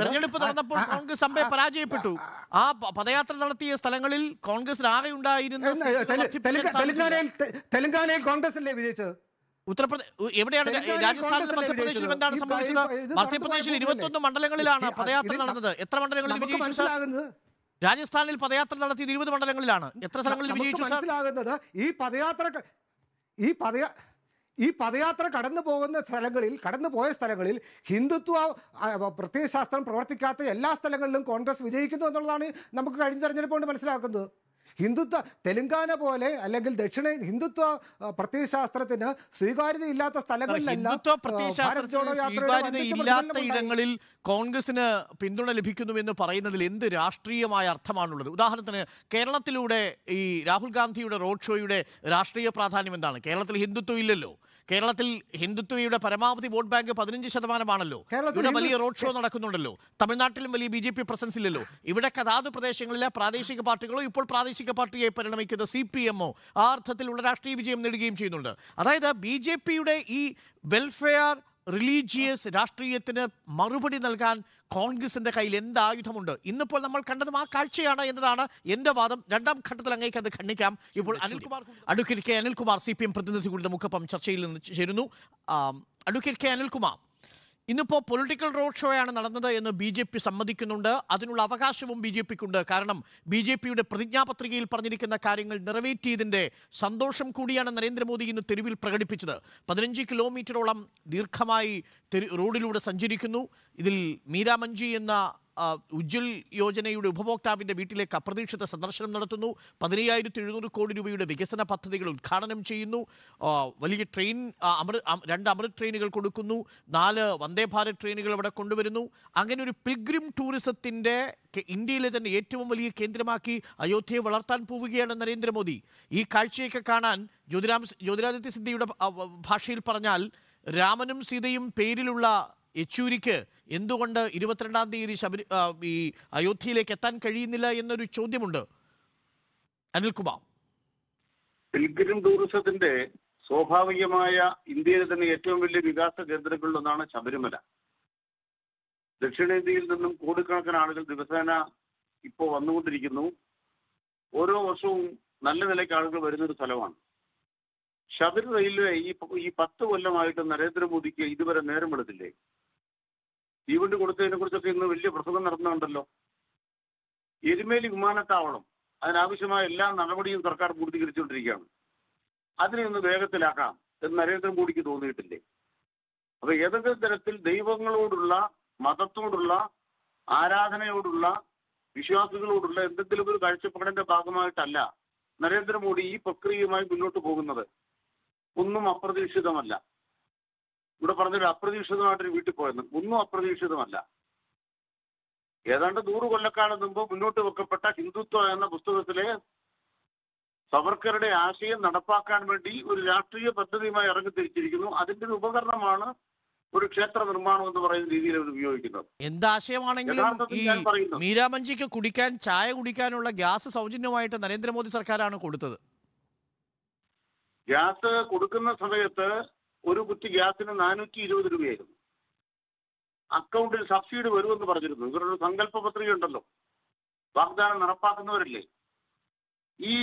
തെരഞ്ഞെടുപ്പ് നടന്നപ്പോൾ കോൺഗ്രസ് സഭയെ പരാജയപ്പെട്ടു ആ പദയാത്ര നടത്തിയ സ്ഥലങ്ങളിൽ കോൺഗ്രസിന് ആകെ തെലങ്കാനയിൽ കോൺഗ്രസ് അല്ലേ വിജയിച്ചത് ഉത്തർപ്രദേശ് എവിടെയാണ് രാജസ്ഥാനിൽ മധ്യപ്രദേശിൽ എന്താണ് സംഭവിച്ചത് മധ്യപ്രദേശിൽ ഇരുപത്തൊന്ന് മണ്ഡലങ്ങളിലാണ് പദയാത്ര നടന്നത് എത്ര മണ്ഡലങ്ങളിൽ രാജസ്ഥാനിൽ പദയാത്ര നടത്തിയത് ഇരുപത് മണ്ഡലങ്ങളിലാണ് എത്ര സ്ഥലങ്ങളിൽ വിജയിച്ചു മനസ്സിലാകുന്നത് ഈ പദയാത്ര ഈ പദയാ ഈ പദയാത്ര കടന്നു പോകുന്ന സ്ഥലങ്ങളിൽ കടന്നു പോയ സ്ഥലങ്ങളിൽ ഹിന്ദുത്വ പ്രത്യയശാസ്ത്രം പ്രവർത്തിക്കാത്ത എല്ലാ സ്ഥലങ്ങളിലും കോൺഗ്രസ് വിജയിക്കുന്നു എന്നുള്ളതാണ് നമുക്ക് കഴിഞ്ഞ തെരഞ്ഞെടുപ്പ് കൊണ്ട് മനസ്സിലാക്കുന്നത് ഹിന്ദുത്വ തെലുങ്കാന പോലെ അല്ലെങ്കിൽ ദക്ഷിണ ഹിന്ദുത്വ പ്രത്യയശാസ്ത്രത്തിന് സ്വീകാര്യത ഇല്ലാത്ത ഇടങ്ങളിൽ കോൺഗ്രസിന് പിന്തുണ ലഭിക്കുന്നുവെന്ന് പറയുന്നതിൽ എന്ത് രാഷ്ട്രീയമായ അർത്ഥമാണുള്ളത് ഉദാഹരണത്തിന് കേരളത്തിലൂടെ ഈ രാഹുൽ ഗാന്ധിയുടെ റോഡ് ഷോയുടെ രാഷ്ട്രീയ പ്രാധാന്യം എന്താണ് കേരളത്തിൽ ഹിന്ദുത്വം ഇല്ലല്ലോ കേരളത്തിൽ ഹിന്ദുത്വയുടെ പരമാവധി വോട്ട് ബാങ്ക് പതിനഞ്ച് ശതമാനമാണല്ലോ ഇവിടെ വലിയ റോഡ് ഷോ നടക്കുന്നുണ്ടല്ലോ തമിഴ്നാട്ടിലും വലിയ ബി ജെ പി പ്രസൻസ് ഇല്ലല്ലോ ഇവിടെ കഥാതു പ്രദേശങ്ങളിലെ പ്രാദേശിക പാർട്ടികളോ ഇപ്പോൾ പ്രാദേശിക പാർട്ടിയായി പരിണമിക്കുന്ന സി പി ഒ ആ അർത്ഥത്തിലുള്ള രാഷ്ട്രീയ വിജയം നേടുകയും ചെയ്യുന്നുണ്ട് അതായത് ബി ജെ പിയുടെ ഈ വെൽഫെയർ റിലീജിയസ് രാഷ്ട്രീയത്തിന് മറുപടി നൽകാൻ കോൺഗ്രസിന്റെ കയ്യിൽ എന്ത് ആയുധമുണ്ട് ഇന്നിപ്പോൾ നമ്മൾ കണ്ടതും ആ കാഴ്ചയാണ് എന്നതാണ് എന്റെ വാദം രണ്ടാം ഘട്ടത്തിൽ അങ്ങേക്ക് അത് ഖണ്ഡിക്കാം ഇപ്പോൾ Anilkumar advocate K Anilkumar C P M പ്രതിനിധികളുടെ മുഖപ്പം ചർച്ചയിൽ നിന്ന് ചേരുന്നു അഡ്വക്കേറ്റ് കെ അനിൽകുമാർ ഇന്നിപ്പോൾ പൊളിറ്റിക്കൽ റോഡ് ഷോയാണ് നടന്നത് എന്ന് ബി ജെ പി സമ്മതിക്കുന്നുണ്ട് അതിനുള്ള അവകാശവും ബി ജെ പിക്കുണ്ട് കാരണം ബി ജെ പിയുടെ പ്രതിജ്ഞാപത്രികയിൽ പറഞ്ഞിരിക്കുന്ന കാര്യങ്ങൾ നിറവേറ്റിയതിൻ്റെ സന്തോഷം കൂടിയാണ് നരേന്ദ്രമോദി ഇന്ന് തെരുവിൽ പ്രകടിപ്പിച്ചത് പതിനഞ്ച് കിലോമീറ്ററോളം ദീർഘമായി റോഡിലൂടെ സഞ്ചരിക്കുന്നു ഇതിൽ മീരാമഞ്ചി എന്ന ഉജ്ജൽ യോജനയുടെ ഉപഭോക്താവിൻ്റെ വീട്ടിലേക്ക് അപ്രതീക്ഷിത സന്ദർശനം നടത്തുന്നു പതിനയ്യായിരത്തി എഴുന്നൂറ് കോടി രൂപയുടെ വികസന പദ്ധതികൾ ഉദ്ഘാടനം ചെയ്യുന്നു വലിയ ട്രെയിൻ അമൃത് രണ്ട് അമൃത് ട്രെയിനുകൾ കൊടുക്കുന്നു നാല് വന്ദേ ഭാരത് ട്രെയിനുകൾ അവിടെ കൊണ്ടുവരുന്നു അങ്ങനെ ഒരു പിൽഗ്രിം ടൂറിസത്തിൻ്റെ ഇന്ത്യയിലെ തന്നെ ഏറ്റവും വലിയ കേന്ദ്രമാക്കി അയോധ്യയെ വളർത്താൻ പോവുകയാണ് നരേന്ദ്രമോദി ഈ കാഴ്ചയൊക്കെ കാണാൻ ജ്യോതിരാം ജ്യോതിരാദിത്യ സിന്ധ്യയുടെ ഭാഷയിൽ പറഞ്ഞാൽ രാമനും സീതയും പേരിലുള്ള യെച്ചൂരിക്ക് എന്തുകൊണ്ട് ഇരുപത്തിരണ്ടാം തീയതി ശബരി ഈ അയോധ്യയിലേക്ക് എത്താൻ കഴിയുന്നില്ല എന്നൊരു ചോദ്യമുണ്ട് അനിൽകുമാർ പിൽഗ്രിം ടൂറിസത്തിന്റെ സ്വാഭാവികമായ ഇന്ത്യയിലെ തന്നെ ഏറ്റവും വലിയ വികാസ കേന്ദ്രങ്ങളിലൊന്നാണ് ശബരിമല ദക്ഷിണേന്ത്യയിൽ നിന്നും കോടിക്കണക്കിന് ആളുകൾ ദിവസേന ഇപ്പോൾ വന്നുകൊണ്ടിരിക്കുന്നു ഓരോ വർഷവും നല്ല നിലയ്ക്ക് ആളുകൾ ഒരു സ്ഥലമാണ് ശബരി റെയിൽവേ ഈ ഈ പത്ത് കൊല്ലമായിട്ട് നരേന്ദ്രമോദിക്ക് ഇതുവരെ നേരം എടുത്തില്ലേ തീവണ്ടി കൊടുത്തതിനെ കുറിച്ചൊക്കെ ഇന്ന് വലിയ പ്രസംഗം നടന്നുണ്ടല്ലോ എരുമേലി വിമാനത്താവളം അതിനാവശ്യമായ എല്ലാ നടപടിയും സർക്കാർ പൂർത്തീകരിച്ചുകൊണ്ടിരിക്കുകയാണ് അതിനെ ഒന്ന് വേഗത്തിലാക്കാം എന്ന് നരേന്ദ്രമോദിക്ക് തോന്നിയിട്ടില്ലേ അപ്പൊ ഏതെങ്കിലും തരത്തിൽ ദൈവങ്ങളോടുള്ള മതത്തോടുള്ള ആരാധനയോടുള്ള വിശ്വാസികളോടുള്ള എന്തെങ്കിലും ഒരു കാഴ്ചപ്പാടിന്റെ ഭാഗമായിട്ടല്ല നരേന്ദ്രമോദി ഈ പ്രക്രിയയുമായി മുന്നോട്ട് പോകുന്നത് ഒന്നും അപ്രതീക്ഷിതമല്ല ഇവിടെ പറഞ്ഞൊരു അപ്രതീക്ഷിതമായിട്ടൊരു വീട്ടിൽ പോയെന്ന് ഒന്നും അപ്രതീക്ഷിതമല്ല ഏതാണ്ട് നൂറ് കൊല്ലക്കാലം മുമ്പ് മുന്നോട്ട് വെക്കപ്പെട്ട ഹിന്ദുത്വ എന്ന പുസ്തകത്തിലെ സവർക്കറുടെ ആശയം നടപ്പാക്കാൻ വേണ്ടി ഒരു രാഷ്ട്രീയ പദ്ധതിയുമായി ഇറങ്ങിത്തിരിച്ചിരിക്കുന്നു അതിന്റെ ഒരു ഉപകരണമാണ് ഒരു ക്ഷേത്ര നിർമ്മാണം എന്ന് പറയുന്ന രീതിയിൽ അവർ ഉപയോഗിക്കുന്നത് എന്താശയമാണെങ്കിലും ഈ മീരാമഞ്ചിക്ക് കുടിക്കാൻ ചായ കുടിക്കാനുള്ള ഗ്യാസ് സൗജന്യമായിട്ട് നരേന്ദ്രമോദി സർക്കാരാണ് കൊടുത്തത് ഗ്യാസ് കൊടുക്കുന്ന സമയത്ത് ഒരു കുറ്റി ഗ്യാസിന് നാനൂറ്റി ഇരുപത് രൂപയായിരുന്നു അക്കൗണ്ടിൽ സബ്സിഡി വരുമെന്ന് പറഞ്ഞിരുന്നു ഇവരുടെ സങ്കല്പ പത്രിക ഉണ്ടല്ലോ വാഗ്ദാനം നടപ്പാക്കുന്നവരല്ലേ ഈ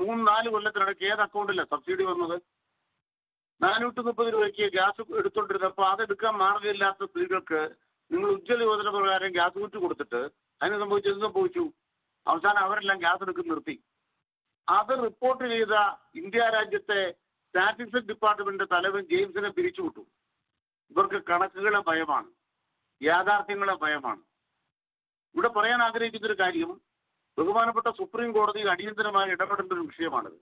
മൂന്ന് നാല് കൊല്ലത്തിനിടയ്ക്ക് ഏത് അക്കൗണ്ടിലാണ് സബ്സിഡി വന്നത് നാനൂറ്റി മുപ്പത് രൂപയ്ക്ക് ഗ്യാസ് എടുത്തുകൊണ്ടിരുന്നപ്പോൾ അതെടുക്കാൻ മാർഗമില്ലാത്ത സ്ത്രീകൾക്ക് നിങ്ങൾ ഉജ്ജ്വല യോജന പ്രകാരം ഗ്യാസ് കുറ്റി കൊടുത്തിട്ട് അതിന് സംഭവിച്ചു എന്ത് സംഭവിച്ചു അവസാനം അവരെല്ലാം ഗ്യാസ് എടുക്കുന്ന നിർത്തി അത് റിപ്പോർട്ട് ചെയ്ത ഇന്ത്യ രാജ്യത്തെ സ്റ്റാറ്റിസ്റ്റിക് ഡിപ്പാർട്ട്മെന്റ് തലവൻ ജെയിംസിനെ പിരിച്ചുവിട്ടു ഇവർക്ക് കണക്കുകളെ ഭയമാണ് യാഥാർത്ഥ്യങ്ങളെ ഭയമാണ് ഇവിടെ പറയാൻ ആഗ്രഹിക്കുന്ന ഒരു കാര്യം ബഹുമാനപ്പെട്ട സുപ്രീം കോടതിയിൽ അടിയന്തരമായി ഇടപെടേണ്ട ഒരു വിഷയമാണിത്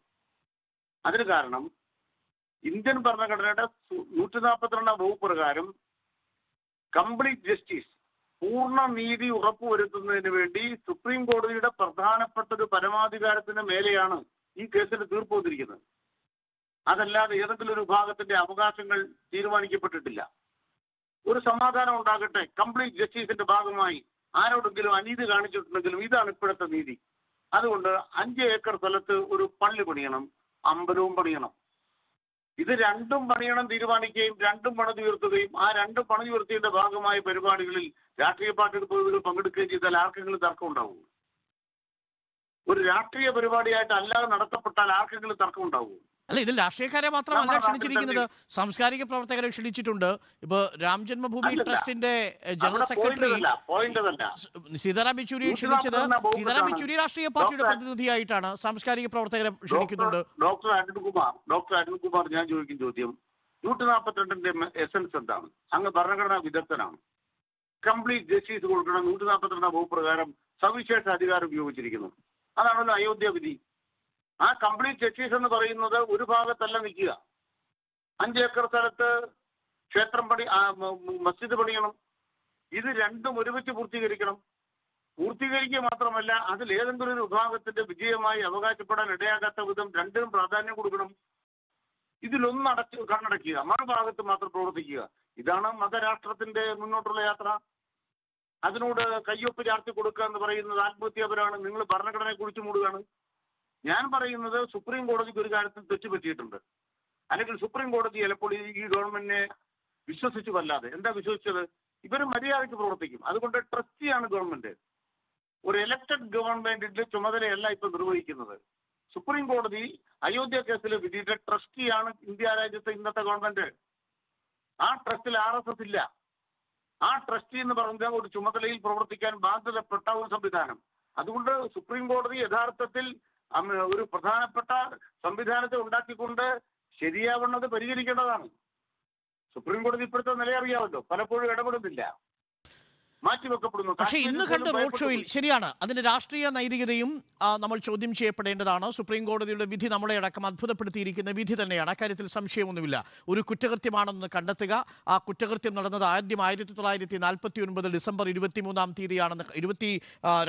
അതിന് കാരണം ഇന്ത്യൻ ഭരണഘടനയുടെ നൂറ്റി നാൽപ്പത്തിരണ്ടാം വകുപ്പ് പ്രകാരം കംപ്ലീറ്റ് ജസ്റ്റിസ് പൂർണ്ണ നീതി ഉറപ്പുവരുത്തുന്നതിന് വേണ്ടി സുപ്രീം കോടതിയുടെ പ്രധാനപ്പെട്ട ഒരു പരമാധികാരത്തിന് മേലെയാണ് ഈ കേസിന്റെ തീർപ്പ് വന്നിരിക്കുന്നത് അതല്ലാതെ ഏതെങ്കിലും ഒരു വിഭാഗത്തിന്റെ അവകാശങ്ങൾ തീരുമാനിക്കപ്പെട്ടിട്ടില്ല ഒരു സമാധാനം ഉണ്ടാകട്ടെ കംപ്ലീറ്റ് ജസ്റ്റിസിന്റെ ഭാഗമായി ആരോടെങ്കിലും അനീതി കാണിച്ചിട്ടുണ്ടെങ്കിലും ഇതാണ് ഇപ്പോഴത്തെ നീതി അതുകൊണ്ട് അഞ്ച് ഏക്കർ സ്ഥലത്ത് ഒരു പള്ളി പണിയണം അമ്പലവും പണിയണം ഇത് രണ്ടും പണിയണം തീരുമാനിക്കുകയും രണ്ടും പണി തീർത്തുകയും ആ രണ്ടും പണി തീർത്തിയുടെ ഭാഗമായ പരിപാടികളിൽ രാഷ്ട്രീയ പാർട്ടികൾ പങ്കെടുക്കുകയും ചെയ്താൽ ആർക്കെങ്കിലും തർക്കം ഉണ്ടാവും ഒരു രാഷ്ട്രീയ പരിപാടിയായിട്ട് അല്ലാതെ നടത്തപ്പെട്ടാൽ ആർക്കെങ്കിലും തർക്കം ഉണ്ടാവുമോ അല്ല ഇതിൽ രാഷ്ട്രീയക്കാരെ മാത്രമല്ല ക്ഷണിച്ചിരിക്കുന്നത് സാംസ്കാരിക പ്രവർത്തകരെ ക്ഷണിച്ചിട്ടുണ്ട് ഇപ്പൊ രാം ജന്മഭൂമി ട്രസ്റ്റിന്റെ ജനറൽ സെക്രട്ടറി സീതാറാം യെച്ചൂരിയെ ക്ഷണിച്ചത് സീതാറാം യെച്ചൂരി രാഷ്ട്രീയ പാർട്ടിയുടെ പ്രതിനിധിയായിട്ടാണ് സാംസ്കാരിക പ്രവർത്തകരെ ക്ഷണിക്കുന്നുണ്ട് ഡോക്ടർ അരുൺകുമാർ ഡോക്ടർ അരുൺകുമാർ ഞാൻ ചോദിക്കും ചോദ്യം നൂറ്റി നാൽപ്പത്തിരണ്ടിന്റെ എസൻസ് എന്താണ് അങ്ങ് ഭരണഘടനാ വിദഗ്ധനാണ് കംപ്ലീറ്റ് ജസ്റ്റിസ് കൊടുക്കണം നൂറ്റി നാൽപ്പത്തിരണ്ടാം വകുപ്പ് പ്രകാരം സവിശേഷ അധികാരം ഉപയോഗിച്ചിരിക്കുന്നു അതാണല്ലോ അയോധ്യ വിധി ആ കംപ്ലീറ്റ് ചെസ്റ്റിസ് എന്ന് പറയുന്നത് ഒരു ഭാഗത്തല്ല നിൽക്കുക അഞ്ച് ഏക്കർ സ്ഥലത്ത് ക്ഷേത്രം പണി മസ്ജിദ് പണിയണം ഇത് രണ്ടും ഒരുമിച്ച് പൂർത്തീകരിക്കണം പൂർത്തീകരിക്കുക മാത്രമല്ല അതിൽ ഏതെങ്കിലും ഒരു വിഭാഗത്തിന്റെ വിജയമായി അവകാശപ്പെടാൻ ഇടയാകാത്ത വിധം രണ്ടിനും പ്രാധാന്യം കൊടുക്കണം ഇതിലൊന്നും അടച്ച് കണ്ണടയ്ക്കുക മറുഭാഗത്ത് മാത്രം പ്രവർത്തിക്കുക ഇതാണ് മതരാഷ്ട്രത്തിന്റെ മുന്നോട്ടുള്ള യാത്ര അതിനോട് കയ്യൊപ്പ് ചാർത്തി കൊടുക്കുക എന്ന് പറയുന്നത് ആത്മഹത്യാപരമാണ് നിങ്ങൾ ഭരണഘടനയെ കുഴിച്ചു മൂടുകയാണ് ഞാൻ പറയുന്നത് സുപ്രീം കോടതിക്ക് ഒരു കാര്യത്തിൽ തെറ്റ് പറ്റിയിട്ടുണ്ട് അല്ലെങ്കിൽ സുപ്രീം കോടതി ചിലപ്പോൾ ഈ ഗവൺമെന്റിനെ വിശ്വസിച്ചു വല്ലാതെ എന്താ വിശ്വസിച്ചത് ഇവർ മര്യാദയ്ക്ക് പ്രവർത്തിക്കും അതുകൊണ്ട് ട്രസ്റ്റിയാണ് ഗവൺമെന്റ് ഒരു ഇലക്ടഡ് ഗവൺമെന്റിന്റെ ചുമതലയല്ല ഇപ്പോൾ നിർവഹിക്കുന്നത് സുപ്രീം കോടതി അയോധ്യ കേസിലെ വിധിയുടെ ട്രസ്റ്റിയാണ് ഇന്ത്യ രാജ്യത്തെ ഇന്നത്തെ ഗവൺമെന്റ് ആ ട്രസ്റ്റിൽ ആർ എസ് എസ് ഇല്ല ആ ട്രസ്റ്റി എന്ന് പറഞ്ഞ ഒരു ചുമതലയിൽ പ്രവർത്തിക്കാൻ ബാധ്യതപ്പെട്ട ഒരു സംവിധാനം അതുകൊണ്ട് സുപ്രീം കോടതി യഥാർത്ഥത്തിൽ ഒരു പ്രധാനപ്പെട്ട സംവിധാനത്തെ ഉണ്ടാക്കിക്കൊണ്ട് ശരിയാവുന്നത് പരിഹരിക്കേണ്ടതാണ് സുപ്രീം കോടതി ഇപ്പോഴത്തെ നില അറിയാമല്ലോ പലപ്പോഴും ഇടപെടുന്നില്ല മാറ്റിവെക്കപ്പെടുന്നു പക്ഷേ ഇന്ന് കണ്ട റോഡ് ഷോയിൽ ശരിയാണ് അതിന്റെ രാഷ്ട്രീയ നൈതികതയും നമ്മൾ ചോദ്യം ചെയ്യപ്പെടേണ്ടതാണ് സുപ്രീം കോടതിയുടെ വിധി നമ്മളെ അടക്കം അത്ഭുതപ്പെടുത്തിയിരിക്കുന്ന വിധി തന്നെയാണ് അക്കാര്യത്തിൽ സംശയമൊന്നുമില്ല ഒരു കുറ്റകൃത്യമാണെന്ന് കണ്ടെത്തുക ആ കുറ്റകൃത്യം നടന്നത് ആദ്യം ആയിരത്തി തൊള്ളായിരത്തി നാൽപ്പത്തി ഒൻപത് ഡിസംബർ മൂന്നാം തീയതിയാണെന്ന് ഇരുപത്തി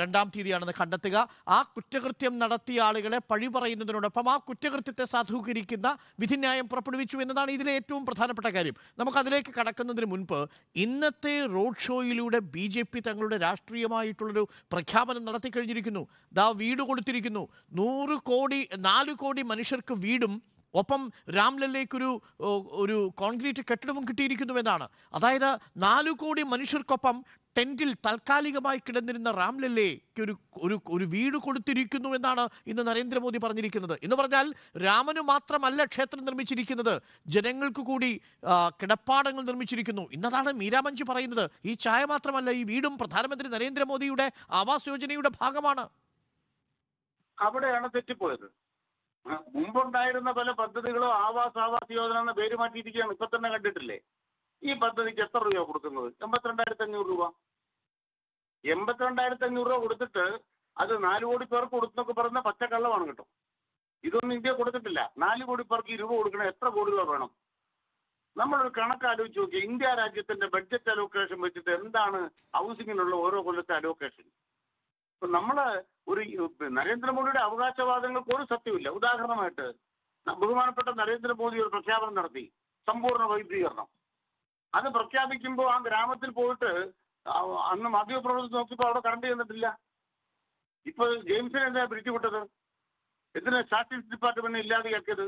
രണ്ടാം തീയതിയാണെന്ന് കണ്ടെത്തുക ആ കുറ്റകൃത്യം നടത്തിയ ആളുകളെ പഴി പറയുന്നതിനോടൊപ്പം ആ കുറ്റകൃത്യത്തെ സാധൂകരിക്കുന്ന വിധിന്യായം പുറപ്പെടുവിച്ചു എന്നതാണ് ഇതിലെ ഏറ്റവും പ്രധാനപ്പെട്ട കാര്യം നമുക്ക് അതിലേക്ക് കടക്കുന്നതിന് മുൻപ് ഇന്നത്തെ റോഡ് ഷോയിലൂടെ ബി ജെ പി തങ്ങളുടെ രാഷ്ട്രീയമായിട്ടുള്ളൊരു പ്രഖ്യാപനം നടത്തിക്കഴിഞ്ഞിരിക്കുന്നു ദാ വീട് കൊടുത്തിരിക്കുന്നു നൂറ് കോടി നാല് കോടി മനുഷ്യർക്ക് വീടും ഒപ്പം രാംലല്ലേക്കൊരു ഒരു കോൺക്രീറ്റ് കെട്ടിടവും എന്നാണ് അതായത് നാലു കോടി മനുഷ്യർക്കൊപ്പം ടെൻറ്റിൽ താൽക്കാലികമായി കിടന്നിരുന്ന രാംലല്ലയ്ക്ക് ഒരു ഒരു ഒരു വീട് കൊടുത്തിരിക്കുന്നു എന്നാണ് ഇന്ന് നരേന്ദ്രമോദി പറഞ്ഞിരിക്കുന്നത് എന്ന് പറഞ്ഞാൽ രാമനു മാത്രമല്ല ക്ഷേത്രം നിർമ്മിച്ചിരിക്കുന്നത് ജനങ്ങൾക്ക് കൂടി കിടപ്പാടങ്ങൾ നിർമ്മിച്ചിരിക്കുന്നു ഇന്നതാണ് മീരാമഞ്ചി പറയുന്നത് ഈ ചായ മാത്രമല്ല ഈ വീടും പ്രധാനമന്ത്രി നരേന്ദ്രമോദിയുടെ ആവാസ് യോജനയുടെ ഭാഗമാണ് അവിടെയാണ് തെറ്റിപ്പോയത് മുമ്പുണ്ടായിരുന്ന പല പദ്ധതികളും ആവാസ് ആവാസ് യോജന എന്ന പേര് മാറ്റിയിരിക്കുകയാണ് ഇപ്പം തന്നെ കണ്ടിട്ടില്ലേ ഈ പദ്ധതിക്ക് എത്ര രൂപ കൊടുക്കുന്നത് എൺപത്തിരണ്ടായിരത്തി അഞ്ഞൂറ് രൂപ എൺപത്തിരണ്ടായിരത്തി അഞ്ഞൂറ് രൂപ കൊടുത്തിട്ട് അത് നാല് കോടി പേർക്ക് കൊടുത്തെന്നൊക്കെ പറഞ്ഞ പച്ചക്കള്ളമാണ് കേട്ടോ ഇതൊന്നും ഇന്ത്യ കൊടുത്തിട്ടില്ല നാല് കോടി പേർക്ക് ഈ രൂപ എത്ര കോടി രൂപ വേണം നമ്മളൊരു കണക്ക് ആലോചിച്ച് നോക്കിയേ ഇന്ത്യ രാജ്യത്തിന്റെ ബഡ്ജറ്റ് അലോക്കേഷൻ വെച്ചിട്ട് എന്താണ് ഹൗസിങ്ങിനുള്ള ഓരോ കൊല്ലത്തെ അലോക്കേഷൻ ഇപ്പം നമ്മൾ ഒരു നരേന്ദ്രമോദിയുടെ അവകാശവാദങ്ങൾക്ക് ഒരു സത്യമില്ല ഉദാഹരണമായിട്ട് ബഹുമാനപ്പെട്ട നരേന്ദ്രമോദി ഒരു പ്രഖ്യാപനം നടത്തി സമ്പൂർണ്ണ വൈദ്യീകരണം അത് പ്രഖ്യാപിക്കുമ്പോൾ ആ ഗ്രാമത്തിൽ പോയിട്ട് അന്ന് മാധ്യമപ്രവർത്തനം നോക്കിയപ്പോൾ അവിടെ കറണ്ട് ചെന്നിട്ടില്ല ഇപ്പൊ ജെയിംസിനെ എന്താ പിരിച്ചുവിട്ടത് വിട്ടത് എന്തിനാ സ്റ്റാറ്റിസ്റ്റിക്സ് ഡിപ്പാർട്ട്മെന്റിനെ ഇല്ലാതെയാക്കിയത്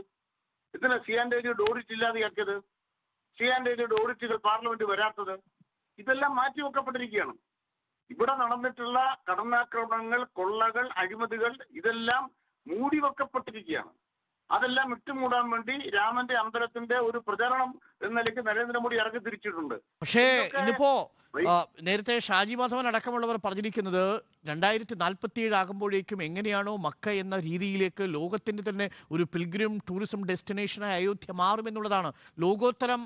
എന്തിനാ സി ആൻഡ് ഐഡിയുടെ ഓഡിറ്റ് ഇല്ലാതെയാക്കിയത് സി ആൻഡ് ഐഡിയുടെ ഓഡിറ്റുകൾ പാർലമെന്റ് വരാത്തത് ഇതെല്ലാം മാറ്റിവെക്കപ്പെട്ടിരിക്കുകയാണ് ഇവിടെ നടന്നിട്ടുള്ള കടന്നാക്രമണങ്ങൾ കൊള്ളകൾ അഴിമതികൾ ഇതെല്ലാം മൂടിവെക്കപ്പെട്ടിരിക്കുകയാണ് അതെല്ലാം ഇട്ടുമൂടാൻ വേണ്ടി രാമന്റെ അന്തരത്തിന്റെ ഒരു പ്രചരണം എന്ന നിലയ്ക്ക് നരേന്ദ്രമോദി ഇറങ്ങി തിരിച്ചിട്ടുണ്ട് പക്ഷേ ഇന്നിപ്പോ നേരത്തെ ഷാജി മാധവൻ അടക്കമുള്ളവർ പറഞ്ഞിരിക്കുന്നത് രണ്ടായിരത്തി നാൽപ്പത്തിയേഴ് ആകുമ്പോഴേക്കും എങ്ങനെയാണോ മക്ക എന്ന രീതിയിലേക്ക് ലോകത്തിന്റെ തന്നെ ഒരു പിൽഗ്രിം ടൂറിസം ഡെസ്റ്റിനേഷനായി അയോധ്യ മാറുമെന്നുള്ളതാണ് ലോകോത്തരം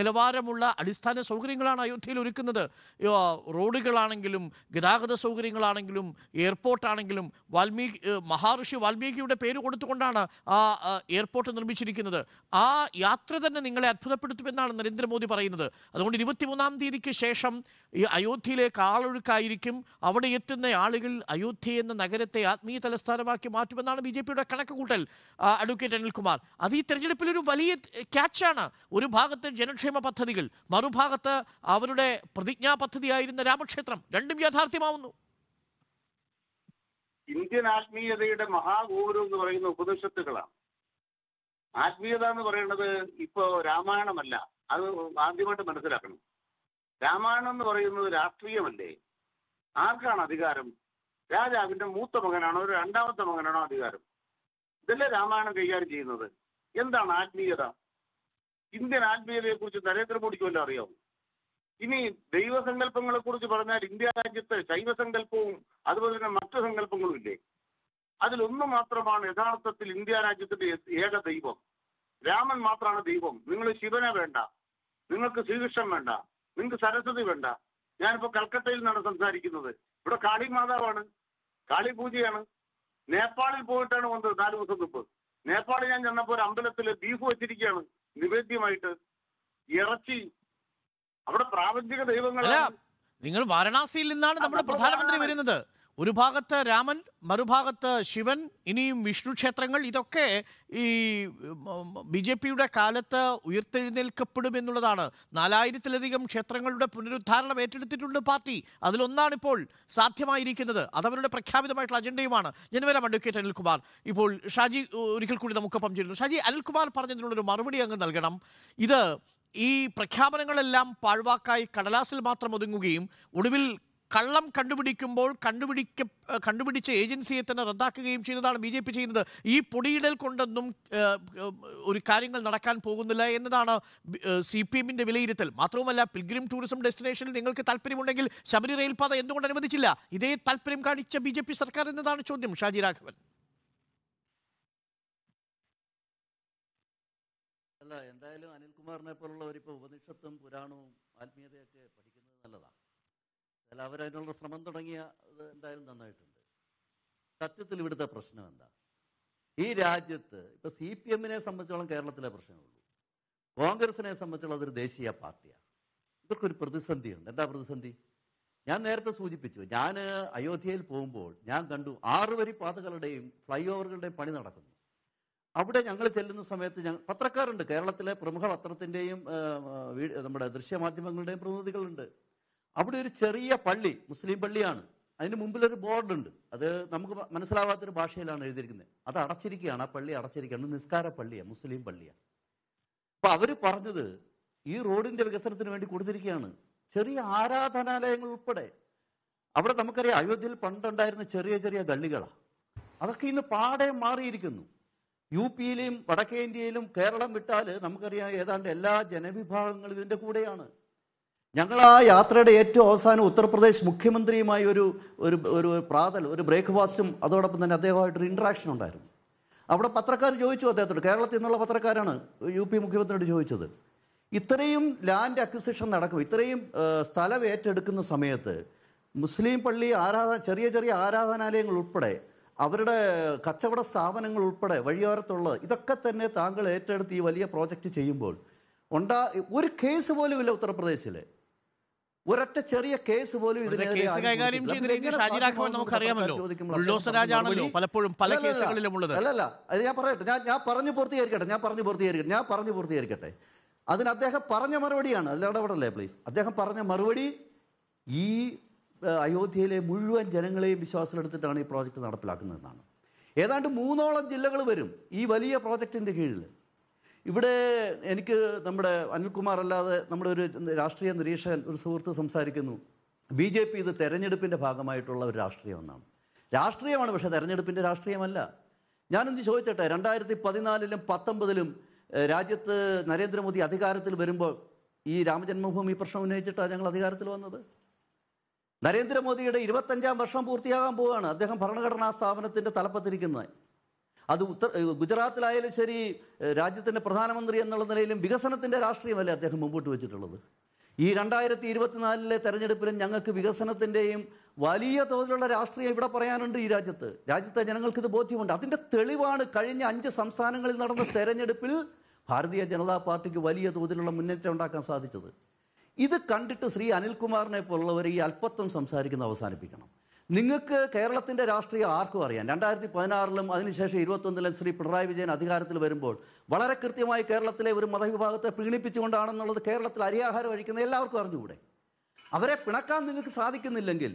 നിലവാരമുള്ള അടിസ്ഥാന സൗകര്യങ്ങളാണ് അയോധ്യയിൽ ഒരുക്കുന്നത് റോഡുകളാണെങ്കിലും ഗതാഗത സൗകര്യങ്ങളാണെങ്കിലും എയർപോർട്ടാണെങ്കിലും വാൽമീകി മഹാഋഷി വാൽമീകിയുടെ പേര് കൊടുത്തുകൊണ്ടാണ് ആ എയർപോർട്ട് നിർമ്മിച്ചിരിക്കുന്നത് ആ യാത്ര തന്നെ നിങ്ങളെ അത്ഭുതപ്പെടും ഏർപ്പെടുത്തുമെന്നാണ് നരേന്ദ്രമോദി പറയുന്നത് അതുകൊണ്ട് ഇരുപത്തിമൂന്നാം തീയതിക്ക് ശേഷം ഈ അയോധ്യയിലേക്ക് ആളൊഴുക്കായിരിക്കും അവിടെ എത്തുന്ന ആളുകൾ അയോധ്യ എന്ന നഗരത്തെ ആത്മീയ തലസ്ഥാനമാക്കി മാറ്റുമെന്നാണ് ബി ജെ പിയുടെ കൂട്ടൽ അഡ്വക്കേറ്റ് അനിൽകുമാർ അത് ഈ ഒരു വലിയ ക്യാച്ചാണ് ഒരു ഭാഗത്ത് ജനക്ഷേമ പദ്ധതികൾ മറുഭാഗത്ത് അവരുടെ പ്രതിജ്ഞാ പദ്ധതിയായിരുന്ന രാമക്ഷേത്രം രണ്ടും യാഥാർത്ഥ്യമാവുന്നു ഇന്ത്യൻ ആത്മീയതയുടെ മഹാഗുരു എന്ന് പറയുന്ന ഉപനിഷത്തുകളാണ് ആത്മീയത എന്ന് പറയുന്നത് ഇപ്പോ രാമായണമല്ല അത് ആദ്യമായിട്ട് മനസ്സിലാക്കണം രാമായണം എന്ന് പറയുന്നത് രാഷ്ട്രീയമല്ലേ ആർക്കാണ് അധികാരം രാജാവിന്റെ മൂത്ത മകനാണോ രണ്ടാമത്തെ മകനാണോ അധികാരം ഇതല്ലേ രാമായണം കൈകാര്യം ചെയ്യുന്നത് എന്താണ് ആത്മീയത ഇന്ത്യൻ കുറിച്ച് നരേന്ദ്രമോദിക്ക് വല്ല അറിയാവും ഇനി കുറിച്ച് പറഞ്ഞാൽ ഇന്ത്യ രാജ്യത്ത് ശൈവസങ്കല്പവും അതുപോലെ തന്നെ മറ്റു സങ്കല്പങ്ങളും ഇല്ലേ അതിലൊന്ന് മാത്രമാണ് യഥാർത്ഥത്തിൽ ഇന്ത്യ രാജ്യത്തിന്റെ ഏക ദൈവം രാമൻ മാത്രമാണ് ദൈവം നിങ്ങൾ ശിവനെ വേണ്ട നിങ്ങൾക്ക് ശ്രീകൃഷ്ണൻ വേണ്ട നിങ്ങൾക്ക് സരസ്വതി വേണ്ട ഞാനിപ്പോ കൽക്കട്ടയിൽ നിന്നാണ് സംസാരിക്കുന്നത് ഇവിടെ കാളി മാതാവാണ് കാളി പൂജയാണ് നേപ്പാളിൽ പോയിട്ടാണ് വന്നത് നാല് ദിവസം മുമ്പ് നേപ്പാളിൽ ഞാൻ ചെന്നപ്പോൾ ഒരു അമ്പലത്തിൽ ബീഫ് വെച്ചിരിക്കുകയാണ് നിവേദ്യമായിട്ട് ഇറച്ചി അവിടെ പ്രാപഞ്ചിക ദൈവങ്ങളാണ് നിങ്ങൾ വാരണാസിയിൽ നിന്നാണ് നമ്മുടെ പ്രധാനമന്ത്രി വരുന്നത് ഒരു ഭാഗത്ത് രാമൻ മറുഭാഗത്ത് ശിവൻ ഇനിയും വിഷ്ണു ക്ഷേത്രങ്ങൾ ഇതൊക്കെ ഈ ബി ജെ പിയുടെ കാലത്ത് ഉയർത്തെഴുന്നേൽക്കപ്പെടും എന്നുള്ളതാണ് നാലായിരത്തിലധികം ക്ഷേത്രങ്ങളുടെ പുനരുദ്ധാരണം ഏറ്റെടുത്തിട്ടുണ്ട് പാർട്ടി അതിലൊന്നാണിപ്പോൾ സാധ്യമായിരിക്കുന്നത് അതവരുടെ പ്രഖ്യാപിതമായിട്ടുള്ള അജണ്ടയുമാണ് ഞാൻ വരാം അഡ്വക്കേറ്റ് അനിൽകുമാർ ഇപ്പോൾ ഷാജി ഒരിക്കൽ കൂടി നമുക്കൊപ്പം ചേരുന്നു ഷാജി അനിൽകുമാർ പറഞ്ഞതിനുള്ളൊരു മറുപടി അങ്ങ് നൽകണം ഇത് ഈ പ്രഖ്യാപനങ്ങളെല്ലാം പാഴ്വാക്കായി കടലാസിൽ മാത്രം ഒതുങ്ങുകയും ഒടുവിൽ കള്ളം കണ്ടുപിടിക്കുമ്പോൾ കണ്ടുപിടിക്ക കണ്ടുപിടിച്ച ഏജൻസിയെ തന്നെ റദ്ദാക്കുകയും ചെയ്യുന്നതാണ് ബി ജെ പി ചെയ്യുന്നത് ഈ പൊടിയിടൽ കൊണ്ടൊന്നും ഒരു കാര്യങ്ങൾ നടക്കാൻ പോകുന്നില്ല എന്നതാണ് സി പി എമ്മിൻ്റെ വിലയിരുത്തൽ മാത്രവുമല്ല പിൽഗ്രിം ടൂറിസം ഡെസ്റ്റിനേഷനിൽ നിങ്ങൾക്ക് താല്പര്യമുണ്ടെങ്കിൽ ശബരി റെയിൽപാത എന്തുകൊണ്ട് അനുവദിച്ചില്ല ഇതേ താല്പര്യം കാണിച്ച ബി ജെ പി സർക്കാർ എന്നതാണ് ചോദ്യം ഷാജി രാഘവൻ അല്ല എന്തായാലും അനിൽകുമാറിനെ പോലുള്ളവരിപ്പോൾ ഉപനിഷത്തും പുരാണവും ആത്മീയതയൊക്കെ പഠിക്കുന്നത് നല്ലതാണ് അല്ല അവരതിനുള്ള ശ്രമം തുടങ്ങിയ എന്തായാലും നന്നായിട്ടുണ്ട് സത്യത്തിൽ ഇവിടുത്തെ പ്രശ്നം എന്താ ഈ രാജ്യത്ത് ഇപ്പൊ സി പി എമ്മിനെ സംബന്ധിച്ചോളം കേരളത്തിലെ പ്രശ്നമുള്ളൂ കോൺഗ്രസിനെ സംബന്ധിച്ചോളം അതൊരു ദേശീയ പാർട്ടിയാണ് ഇവർക്കൊരു പ്രതിസന്ധിയുണ്ട് എന്താ പ്രതിസന്ധി ഞാൻ നേരത്തെ സൂചിപ്പിച്ചു ഞാൻ അയോധ്യയിൽ പോകുമ്പോൾ ഞാൻ കണ്ടു ആറുവരി പാതകളുടെയും ഫ്ലൈ ഓവറുകളുടെയും പണി നടക്കുന്നു അവിടെ ഞങ്ങൾ ചെല്ലുന്ന സമയത്ത് ഞങ്ങൾ പത്രക്കാരുണ്ട് കേരളത്തിലെ പ്രമുഖ പത്രത്തിൻ്റെയും നമ്മുടെ ദൃശ്യമാധ്യമങ്ങളുടെയും പ്രതിനിധികളുണ്ട് അവിടെ ഒരു ചെറിയ പള്ളി മുസ്ലിം പള്ളിയാണ് അതിന് ഒരു ബോർഡുണ്ട് അത് നമുക്ക് മനസ്സിലാവാത്തൊരു ഭാഷയിലാണ് എഴുതിയിരിക്കുന്നത് അത് അടച്ചിരിക്കുകയാണ് ആ പള്ളി അടച്ചിരിക്കുകയാണ് നിസ്കാര പള്ളിയാണ് മുസ്ലിം പള്ളിയാണ് അപ്പം അവർ പറഞ്ഞത് ഈ റോഡിൻ്റെ വികസനത്തിന് വേണ്ടി കൊടുത്തിരിക്കുകയാണ് ചെറിയ ആരാധനാലയങ്ങൾ ഉൾപ്പെടെ അവിടെ നമുക്കറിയാം അയോധ്യയിൽ പണ്ടുണ്ടായിരുന്ന ചെറിയ ചെറിയ ഗള്ളികളാണ് അതൊക്കെ ഇന്ന് പാടെ മാറിയിരിക്കുന്നു യു പിയിലെയും വടക്കേ ഇന്ത്യയിലും കേരളം വിട്ടാൽ നമുക്കറിയാം ഏതാണ്ട് എല്ലാ ജനവിഭാഗങ്ങളും ഇതിൻ്റെ കൂടെയാണ് ഞങ്ങൾ ആ യാത്രയുടെ ഏറ്റവും അവസാനം ഉത്തർപ്രദേശ് മുഖ്യമന്ത്രിയുമായി ഒരു ഒരു ഒരു പ്രാതൽ ഒരു ബ്രേക്ക്ഫാസ്റ്റും അതോടൊപ്പം തന്നെ അദ്ദേഹമായിട്ടൊരു ഇൻട്രാക്ഷൻ ഉണ്ടായിരുന്നു അവിടെ പത്രക്കാർ ചോദിച്ചു അദ്ദേഹത്തോട് കേരളത്തിൽ നിന്നുള്ള പത്രക്കാരാണ് യു പി മുഖ്യമന്ത്രിയോട് ചോദിച്ചത് ഇത്രയും ലാൻഡ് അക്വിസിഷൻ നടക്കും ഇത്രയും സ്ഥലം ഏറ്റെടുക്കുന്ന സമയത്ത് മുസ്ലിം പള്ളി ആരാധന ചെറിയ ചെറിയ ആരാധനാലയങ്ങൾ ഉൾപ്പെടെ അവരുടെ കച്ചവട സ്ഥാപനങ്ങൾ ഉൾപ്പെടെ വഴിയോരത്തുള്ളത് ഇതൊക്കെ തന്നെ താങ്കൾ ഏറ്റെടുത്ത് ഈ വലിയ പ്രോജക്റ്റ് ചെയ്യുമ്പോൾ ഉണ്ടാ ഒരു കേസ് പോലുമില്ല ഉത്തർപ്രദേശിലെ ഒരൊറ്റ ചെറിയ കേസ് പോലും കേസ് കൈകാര്യം നമുക്കറിയാമല്ലോ ബുൾഡോസറാജാണല്ലോ പലപ്പോഴും പല കേസുകളിലും ഉള്ളത് അല്ലല്ല അത് ഞാൻ പറയട്ടെ ഞാൻ ഞാൻ പറഞ്ഞു പൂർത്തീകരിക്കട്ടെ ഞാൻ പറഞ്ഞു പൂർത്തീകരിക്കട്ടെ ഞാൻ പറഞ്ഞു പൂർത്തീകരിക്കട്ടെ അതിന് അദ്ദേഹം പറഞ്ഞ മറുപടിയാണ് അതിൽ ഇടപെടല്ലേ പ്ലീസ് അദ്ദേഹം പറഞ്ഞ മറുപടി ഈ അയോധ്യയിലെ മുഴുവൻ ജനങ്ങളെയും വിശ്വാസത്തിലെടുത്തിട്ടാണ് ഈ പ്രോജക്റ്റ് നടപ്പിലാക്കുന്നതെന്നാണ് ഏതാണ്ട് മൂന്നോളം ജില്ലകൾ വരും ഈ വലിയ പ്രോജക്റ്റിൻ്റെ കീഴിൽ ഇവിടെ എനിക്ക് നമ്മുടെ അനിൽകുമാർ അല്ലാതെ നമ്മുടെ ഒരു രാഷ്ട്രീയ നിരീക്ഷകൻ ഒരു സുഹൃത്ത് സംസാരിക്കുന്നു ബി ജെ പി ഇത് തെരഞ്ഞെടുപ്പിൻ്റെ ഭാഗമായിട്ടുള്ള ഒരു രാഷ്ട്രീയം എന്നാണ് രാഷ്ട്രീയമാണ് പക്ഷേ തെരഞ്ഞെടുപ്പിൻ്റെ രാഷ്ട്രീയമല്ല ഞാനൊന്ന് ചോദിച്ചട്ടെ രണ്ടായിരത്തി പതിനാലിലും പത്തൊമ്പതിലും രാജ്യത്ത് നരേന്ദ്രമോദി അധികാരത്തിൽ വരുമ്പോൾ ഈ രാമജന്മഭൂമി പ്രശ്നം ഉന്നയിച്ചിട്ടാണ് ഞങ്ങൾ അധികാരത്തിൽ വന്നത് നരേന്ദ്രമോദിയുടെ ഇരുപത്തഞ്ചാം വർഷം പൂർത്തിയാകാൻ പോവുകയാണ് അദ്ദേഹം ഭരണഘടനാ സ്ഥാപനത്തിൻ്റെ തലപ്പത്തിരിക്കുന്നത് അത് ഉത്തർ ഗുജറാത്തിലായാലും ശരി രാജ്യത്തിൻ്റെ പ്രധാനമന്ത്രി എന്നുള്ള നിലയിലും വികസനത്തിൻ്റെ രാഷ്ട്രീയമല്ലേ അദ്ദേഹം മുമ്പോട്ട് വെച്ചിട്ടുള്ളത് ഈ രണ്ടായിരത്തി ഇരുപത്തിനാലിലെ തെരഞ്ഞെടുപ്പിലും ഞങ്ങൾക്ക് വികസനത്തിൻ്റെയും വലിയ തോതിലുള്ള രാഷ്ട്രീയം ഇവിടെ പറയാനുണ്ട് ഈ രാജ്യത്ത് രാജ്യത്തെ ജനങ്ങൾക്കിത് ബോധ്യമുണ്ട് അതിൻ്റെ തെളിവാണ് കഴിഞ്ഞ അഞ്ച് സംസ്ഥാനങ്ങളിൽ നടന്ന തെരഞ്ഞെടുപ്പിൽ ഭാരതീയ ജനതാ പാർട്ടിക്ക് വലിയ തോതിലുള്ള മുന്നേറ്റം ഉണ്ടാക്കാൻ സാധിച്ചത് ഇത് കണ്ടിട്ട് ശ്രീ അനിൽകുമാറിനെ പോലുള്ളവർ ഈ അല്പത്വം സംസാരിക്കുന്ന അവസാനിപ്പിക്കണം നിങ്ങൾക്ക് കേരളത്തിൻ്റെ രാഷ്ട്രീയം ആർക്കും അറിയാം രണ്ടായിരത്തി പതിനാറിലും അതിനുശേഷം ഇരുപത്തൊന്നിലും ശ്രീ പിണറായി വിജയൻ അധികാരത്തിൽ വരുമ്പോൾ വളരെ കൃത്യമായി കേരളത്തിലെ ഒരു മതവിഭാഗത്തെ പ്രീണിപ്പിച്ചുകൊണ്ടാണെന്നുള്ളത് കേരളത്തിൽ അരിയാഹാരം കഴിക്കുന്ന എല്ലാവർക്കും അറിഞ്ഞുകൂടെ അവരെ പിണക്കാൻ നിങ്ങൾക്ക് സാധിക്കുന്നില്ലെങ്കിൽ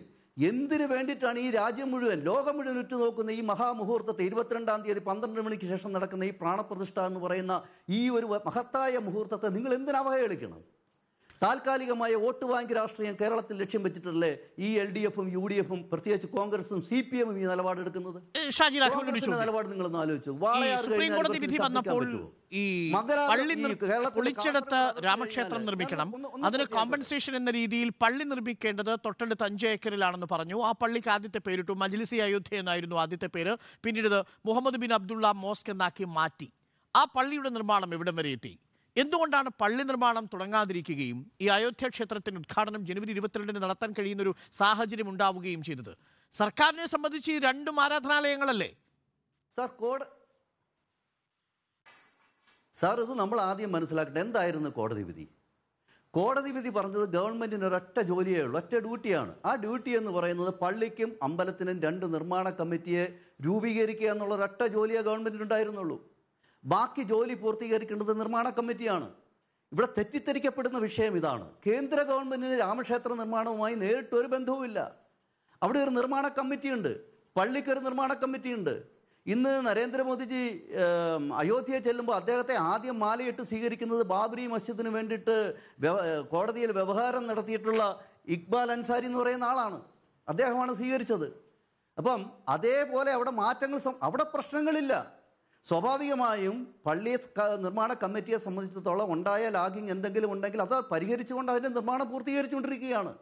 എന്തിനു വേണ്ടിയിട്ടാണ് ഈ രാജ്യം മുഴുവൻ ലോകം മുഴുവൻ ഉറ്റുനോക്കുന്ന ഈ മഹാമുഹൂർത്തത്തെ ഇരുപത്തിരണ്ടാം തീയതി പന്ത്രണ്ട് മണിക്ക് ശേഷം നടക്കുന്ന ഈ പ്രാണപ്രതിഷ്ഠ എന്ന് പറയുന്ന ഈ ഒരു മഹത്തായ മുഹൂർത്തത്തെ നിങ്ങൾ എന്തിനവഹേളിക്കണം താൽക്കാലികമായ വോട്ട് ബാങ്ക് രാഷ്ട്രീയം കേരളത്തിൽ ലക്ഷ്യം വെച്ചിട്ടല്ലേ ഈ എൽ ഡി എഫും യു ഡി എഫും പ്രത്യേകിച്ച് കോൺഗ്രസും സി പി എമ്മും ഈ നിലപാടെടുക്കുന്നത് നിലപാട് നിങ്ങൾ ഒന്ന് ആലോചിച്ചു ഈ പള്ളി രാമക്ഷേത്രം നിർമ്മിക്കണം അതിന് കോമ്പൻസേഷൻ എന്ന രീതിയിൽ പള്ളി നിർമ്മിക്കേണ്ടത് തൊട്ടടുത്ത് അഞ്ച് ഏക്കറിലാണെന്ന് പറഞ്ഞു ആ പള്ളിക്ക് ആദ്യത്തെ പേരിട്ടു മജ്ലിസി അയോധ്യ എന്നായിരുന്നു ആദ്യത്തെ പേര് പിന്നീട് മുഹമ്മദ് ബിൻ അബ്ദുള്ള മോസ്ക് എന്നാക്കി മാറ്റി ആ പള്ളിയുടെ നിർമ്മാണം എവിടം വരെ എത്തി എന്തുകൊണ്ടാണ് പള്ളി നിർമ്മാണം തുടങ്ങാതിരിക്കുകയും ഈ അയോധ്യ ക്ഷേത്രത്തിന് ഉദ്ഘാടനം ജനുവരി ഇരുപത്തിരണ്ടിന് നടത്താൻ കഴിയുന്ന ഒരു സാഹചര്യം ഉണ്ടാവുകയും ചെയ്തത് സർക്കാരിനെ സംബന്ധിച്ച് ഈ രണ്ടും ആരാധനാലയങ്ങളല്ലേ സാർ കോട സാർ ഇത് നമ്മൾ ആദ്യം മനസ്സിലാക്കട്ടെ എന്തായിരുന്നു കോടതി വിധി കോടതി വിധി പറഞ്ഞത് ഗവൺമെന്റിന് ഒരൊറ്റ ജോലിയേ ഉള്ളൂ ഒറ്റ ഡ്യൂട്ടിയാണ് ആ ഡ്യൂട്ടി എന്ന് പറയുന്നത് പള്ളിക്കും അമ്പലത്തിനും രണ്ട് നിർമ്മാണ കമ്മിറ്റിയെ രൂപീകരിക്കുക എന്നുള്ള ഒരൊറ്റ ജോലിയേ ഉണ്ടായിരുന്നുള്ളൂ ബാക്കി ജോലി പൂർത്തീകരിക്കേണ്ടത് നിർമ്മാണ കമ്മിറ്റിയാണ് ഇവിടെ തെറ്റിദ്ധരിക്കപ്പെടുന്ന വിഷയം ഇതാണ് കേന്ദ്ര ഗവൺമെൻറ്റിന് രാമക്ഷേത്ര നിർമ്മാണവുമായി നേരിട്ട് ഒരു ബന്ധവുമില്ല അവിടെ ഒരു നിർമ്മാണ കമ്മിറ്റിയുണ്ട് പള്ളിക്കൊരു നിർമ്മാണ കമ്മിറ്റിയുണ്ട് ഇന്ന് നരേന്ദ്രമോദിജി അയോധ്യയെ ചെല്ലുമ്പോൾ അദ്ദേഹത്തെ ആദ്യം മാലയിട്ട് സ്വീകരിക്കുന്നത് ബാബരി മസ്ജിദിന് വേണ്ടിയിട്ട് കോടതിയിൽ വ്യവഹാരം നടത്തിയിട്ടുള്ള ഇക്ബാൽ അൻസാരി എന്ന് പറയുന്ന ആളാണ് അദ്ദേഹമാണ് സ്വീകരിച്ചത് അപ്പം അതേപോലെ അവിടെ മാറ്റങ്ങൾ അവിടെ പ്രശ്നങ്ങളില്ല സ്വാഭാവികമായും പള്ളി നിർമ്മാണ കമ്മിറ്റിയെ സംബന്ധിച്ചിടത്തോളം ഉണ്ടായ ലാഗിങ് എന്തെങ്കിലും ഉണ്ടെങ്കിൽ അത് പരിഹരിച്ചുകൊണ്ട് അതിൻ്റെ നിർമ്മാണം പൂർത്തീകരിച്ചുകൊണ്ടിരിക്കുകയാണ്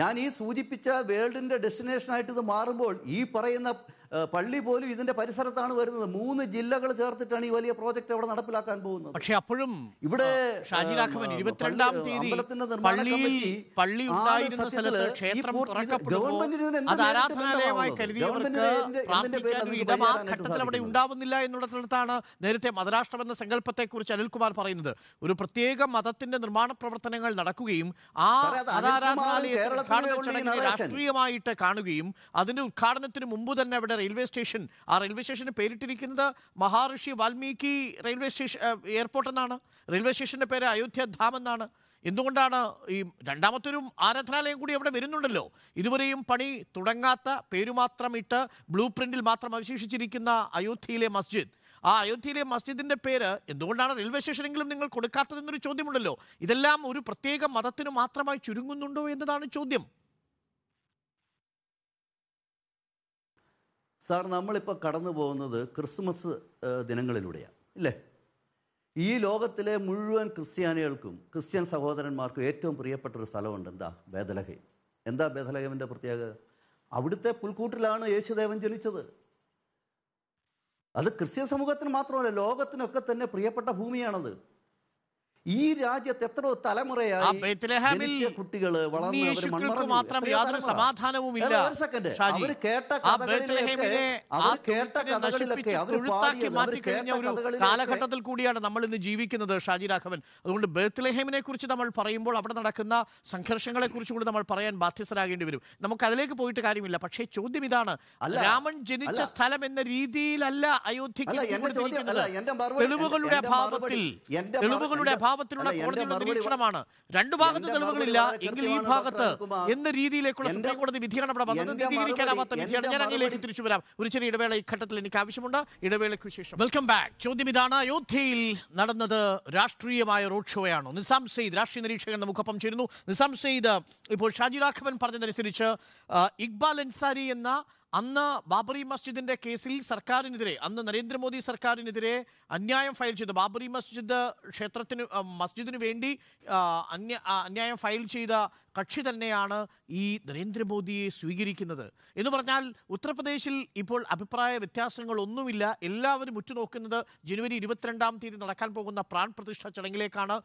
ഞാൻ ഈ സൂചിപ്പിച്ച വേൾഡിൻ്റെ ഡെസ്റ്റിനേഷനായിട്ട് ഇത് മാറുമ്പോൾ ഈ പറയുന്ന പള്ളി പോലും ഇതിന്റെ പരിസരത്താണ് വരുന്നത് മൂന്ന് ജില്ലകൾ ചേർത്തിട്ടാണ് ഈ വലിയ പ്രോജക്റ്റ് അവിടെ നടപ്പിലാക്കാൻ പോകുന്നത് പക്ഷേ അപ്പോഴും ഇവിടെ ഇരുപത്തിരണ്ടാം തീയതി പള്ളി ഉണ്ടായിരുന്ന ക്ഷേത്രം അവിടെ ഉണ്ടാവുന്നില്ല എന്നുള്ളതാണ് നേരത്തെ മതരാഷ്ട്രം എന്ന സങ്കല്പത്തെ കുറിച്ച് അനിൽകുമാർ പറയുന്നത് ഒരു പ്രത്യേക മതത്തിന്റെ നിർമ്മാണ പ്രവർത്തനങ്ങൾ നടക്കുകയും ആ മതാരാധനാലയം രാഷ്ട്രീയമായിട്ട് കാണുകയും അതിന്റെ ഉദ്ഘാടനത്തിന് മുമ്പ് തന്നെ അവിടെ റെയിൽവേ സ്റ്റേഷൻ ആ റെയിൽവേ സ്റ്റേഷന് പേരിട്ടിരിക്കുന്നത് Maharishi Valmiki railway station airport എന്നാണ് റെയിൽവേ സ്റ്റേഷൻ്റെ പേര് അയോധ്യ ധാം എന്നാണ് എന്തുകൊണ്ടാണ് ഈ രണ്ടാമത്തൊരു ആരാധനാലയം കൂടി അവിടെ വരുന്നുണ്ടല്ലോ ഇതുവരെയും പണി തുടങ്ങാത്ത പേരുമാത്രം ഇട്ട് ബ്ലൂ പ്രിൻറ്റിൽ മാത്രം അവശേഷിച്ചിരിക്കുന്ന അയോധ്യയിലെ മസ്ജിദ് ആ അയോധ്യയിലെ മസ്ജിദിൻ്റെ പേര് എന്തുകൊണ്ടാണ് റെയിൽവേ സ്റ്റേഷനെങ്കിലും നിങ്ങൾ കൊടുക്കാത്തതെന്നൊരു ചോദ്യമുണ്ടല്ലോ ഇതെല്ലാം ഒരു പ്രത്യേക മതത്തിന് മാത്രമായി ചുരുങ്ങുന്നുണ്ടോ എന്നതാണ് ചോദ്യം സാർ നമ്മളിപ്പോൾ കടന്നു പോകുന്നത് ക്രിസ്മസ് ദിനങ്ങളിലൂടെയാണ് ഇല്ലേ ഈ ലോകത്തിലെ മുഴുവൻ ക്രിസ്ത്യാനികൾക്കും ക്രിസ്ത്യൻ സഹോദരന്മാർക്കും ഏറ്റവും പ്രിയപ്പെട്ട ഒരു സ്ഥലമുണ്ട് എന്താ ബേദലഹയും എന്താ ബേദലഹമിൻ്റെ പ്രത്യേകത അവിടുത്തെ പുൽക്കൂട്ടിലാണ് യേശുദേവൻ ജനിച്ചത് അത് ക്രിസ്ത്യൻ സമൂഹത്തിന് മാത്രമല്ല ലോകത്തിനൊക്കെ തന്നെ പ്രിയപ്പെട്ട ഭൂമിയാണത് ഈ രാജ്യത്ത് എത്രയോ തലമുറയായി കുട്ടികള് വളർന്നു മാത്രം യാതൊരു സമാധാനവും ഇല്ല അവര് കേട്ട അവർ കേട്ട കഥകളിലൊക്കെ അവർ കേട്ട കാലഘട്ടത്തിൽ കൂടിയാണ് നമ്മൾ ഇന്ന് ജീവിക്കുന്നത് ഷാജി രാഘവൻ അതുകൊണ്ട് ബേത്ത്ലഹേമിനെ കുറിച്ച് നമ്മൾ പറയുമ്പോൾ അവിടെ നടക്കുന്ന സംഘർഷങ്ങളെ കുറിച്ച് കൂടി നമ്മൾ പറയാൻ ബാധ്യസ്ഥരാകേണ്ടി വരും നമുക്ക് അതിലേക്ക് പോയിട്ട് കാര്യമില്ല പക്ഷേ ചോദ്യം ഇതാണ് രാമൻ ജനിച്ച സ്ഥലം എന്ന രീതിയിലല്ല അയോധ്യയ്ക്ക് തെളിവുകളുടെ അഭാവത്തിൽ തെളിവുകളുടെ അഭാവം പാവത്തിനുള്ള കോടതിയുടെ നിരീക്ഷണമാണ് രണ്ടു ഭാഗത്ത് തെളിവുകളില്ല എങ്കിൽ ഈ ഭാഗത്ത് എന്ന രീതിയിലേക്കുള്ള സുപ്രീം കോടതി വിധിയാണ് അവിടെ വന്നത് നീതീകരിക്കാനാവാത്ത വിധിയാണ് ഞാൻ അങ്ങനെയിലേക്ക് തിരിച്ചു വരാം ഒരു ചെറിയ ഇടവേള ഈ ഘട്ടത്തിൽ എനിക്ക് ആവശ്യമുണ്ട് ഇടവേളയ്ക്ക് ശേഷം വെൽക്കം ബാക്ക് ചോദ്യം ഇതാണ് അയോധ്യയിൽ നടന്നത് രാഷ്ട്രീയമായ റോഡ് ഷോയാണോ നിസാം സെയ്ദ് രാഷ്ട്രീയ നിരീക്ഷകൻ മുഖപ്പം ചേരുന്നു നിസാം സെയ്ദ് ഇപ്പോൾ ഷാജി രാഘവൻ പറഞ്ഞതനുസരിച്ച് ഇക്ബാൽ അൻസാരി എന്ന അന്ന് ബാബറി മസ്ജിദിന്റെ കേസിൽ സർക്കാരിനെതിരെ അന്ന് നരേന്ദ്രമോദി സർക്കാരിനെതിരെ അന്യായം ഫയൽ ചെയ്ത ബാബറി മസ്ജിദ് ക്ഷേത്രത്തിന് മസ്ജിദിന് വേണ്ടി അന്യ അന്യായം ഫയൽ ചെയ്ത കക്ഷി തന്നെയാണ് ഈ നരേന്ദ്രമോദിയെ സ്വീകരിക്കുന്നത് എന്ന് പറഞ്ഞാൽ ഉത്തർപ്രദേശിൽ ഇപ്പോൾ അഭിപ്രായ വ്യത്യാസങ്ങളൊന്നുമില്ല എല്ലാവരും ഉറ്റുനോക്കുന്നത് ജനുവരി ഇരുപത്തിരണ്ടാം തീയതി നടക്കാൻ പോകുന്ന പ്രാൺ പ്രതിഷ്ഠ ചടങ്ങിലേക്കാണ്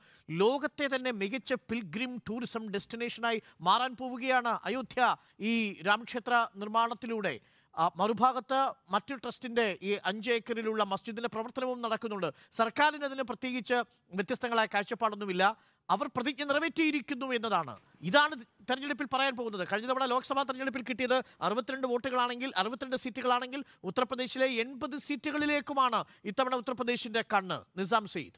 ലോകത്തെ തന്നെ മികച്ച പിൽഗ്രിം ടൂറിസം ഡെസ്റ്റിനേഷനായി മാറാൻ പോവുകയാണ് അയോധ്യ ഈ രാമക്ഷേത്ര നിർമ്മാണത്തിലൂടെ മറുഭാഗത്ത് മറ്റു ട്രസ്റ്റിൻ്റെ ഈ അഞ്ച് ഏക്കറിലുള്ള മസ്ജിദിൻ്റെ പ്രവർത്തനവും നടക്കുന്നുണ്ട് സർക്കാരിന് അതിന് പ്രത്യേകിച്ച് വ്യത്യസ്തങ്ങളായ കാഴ്ചപ്പാടൊന്നുമില്ല അവർ പ്രതിജ്ഞ നിറവേറ്റിയിരിക്കുന്നു എന്നതാണ് ഇതാണ് തെരഞ്ഞെടുപ്പിൽ പറയാൻ പോകുന്നത് കഴിഞ്ഞ തവണ ലോക്സഭാ തെരഞ്ഞെടുപ്പിൽ കിട്ടിയത് അറുപത്തിരണ്ട് വോട്ടുകളാണെങ്കിൽ അറുപത്തിരണ്ട് സീറ്റുകളാണെങ്കിൽ ഉത്തർപ്രദേശിലെ എൺപത് സീറ്റുകളിലേക്കുമാണ് ഇത്തവണ ഉത്തർപ്രദേശിന്റെ കണ്ണ് Nizam Syed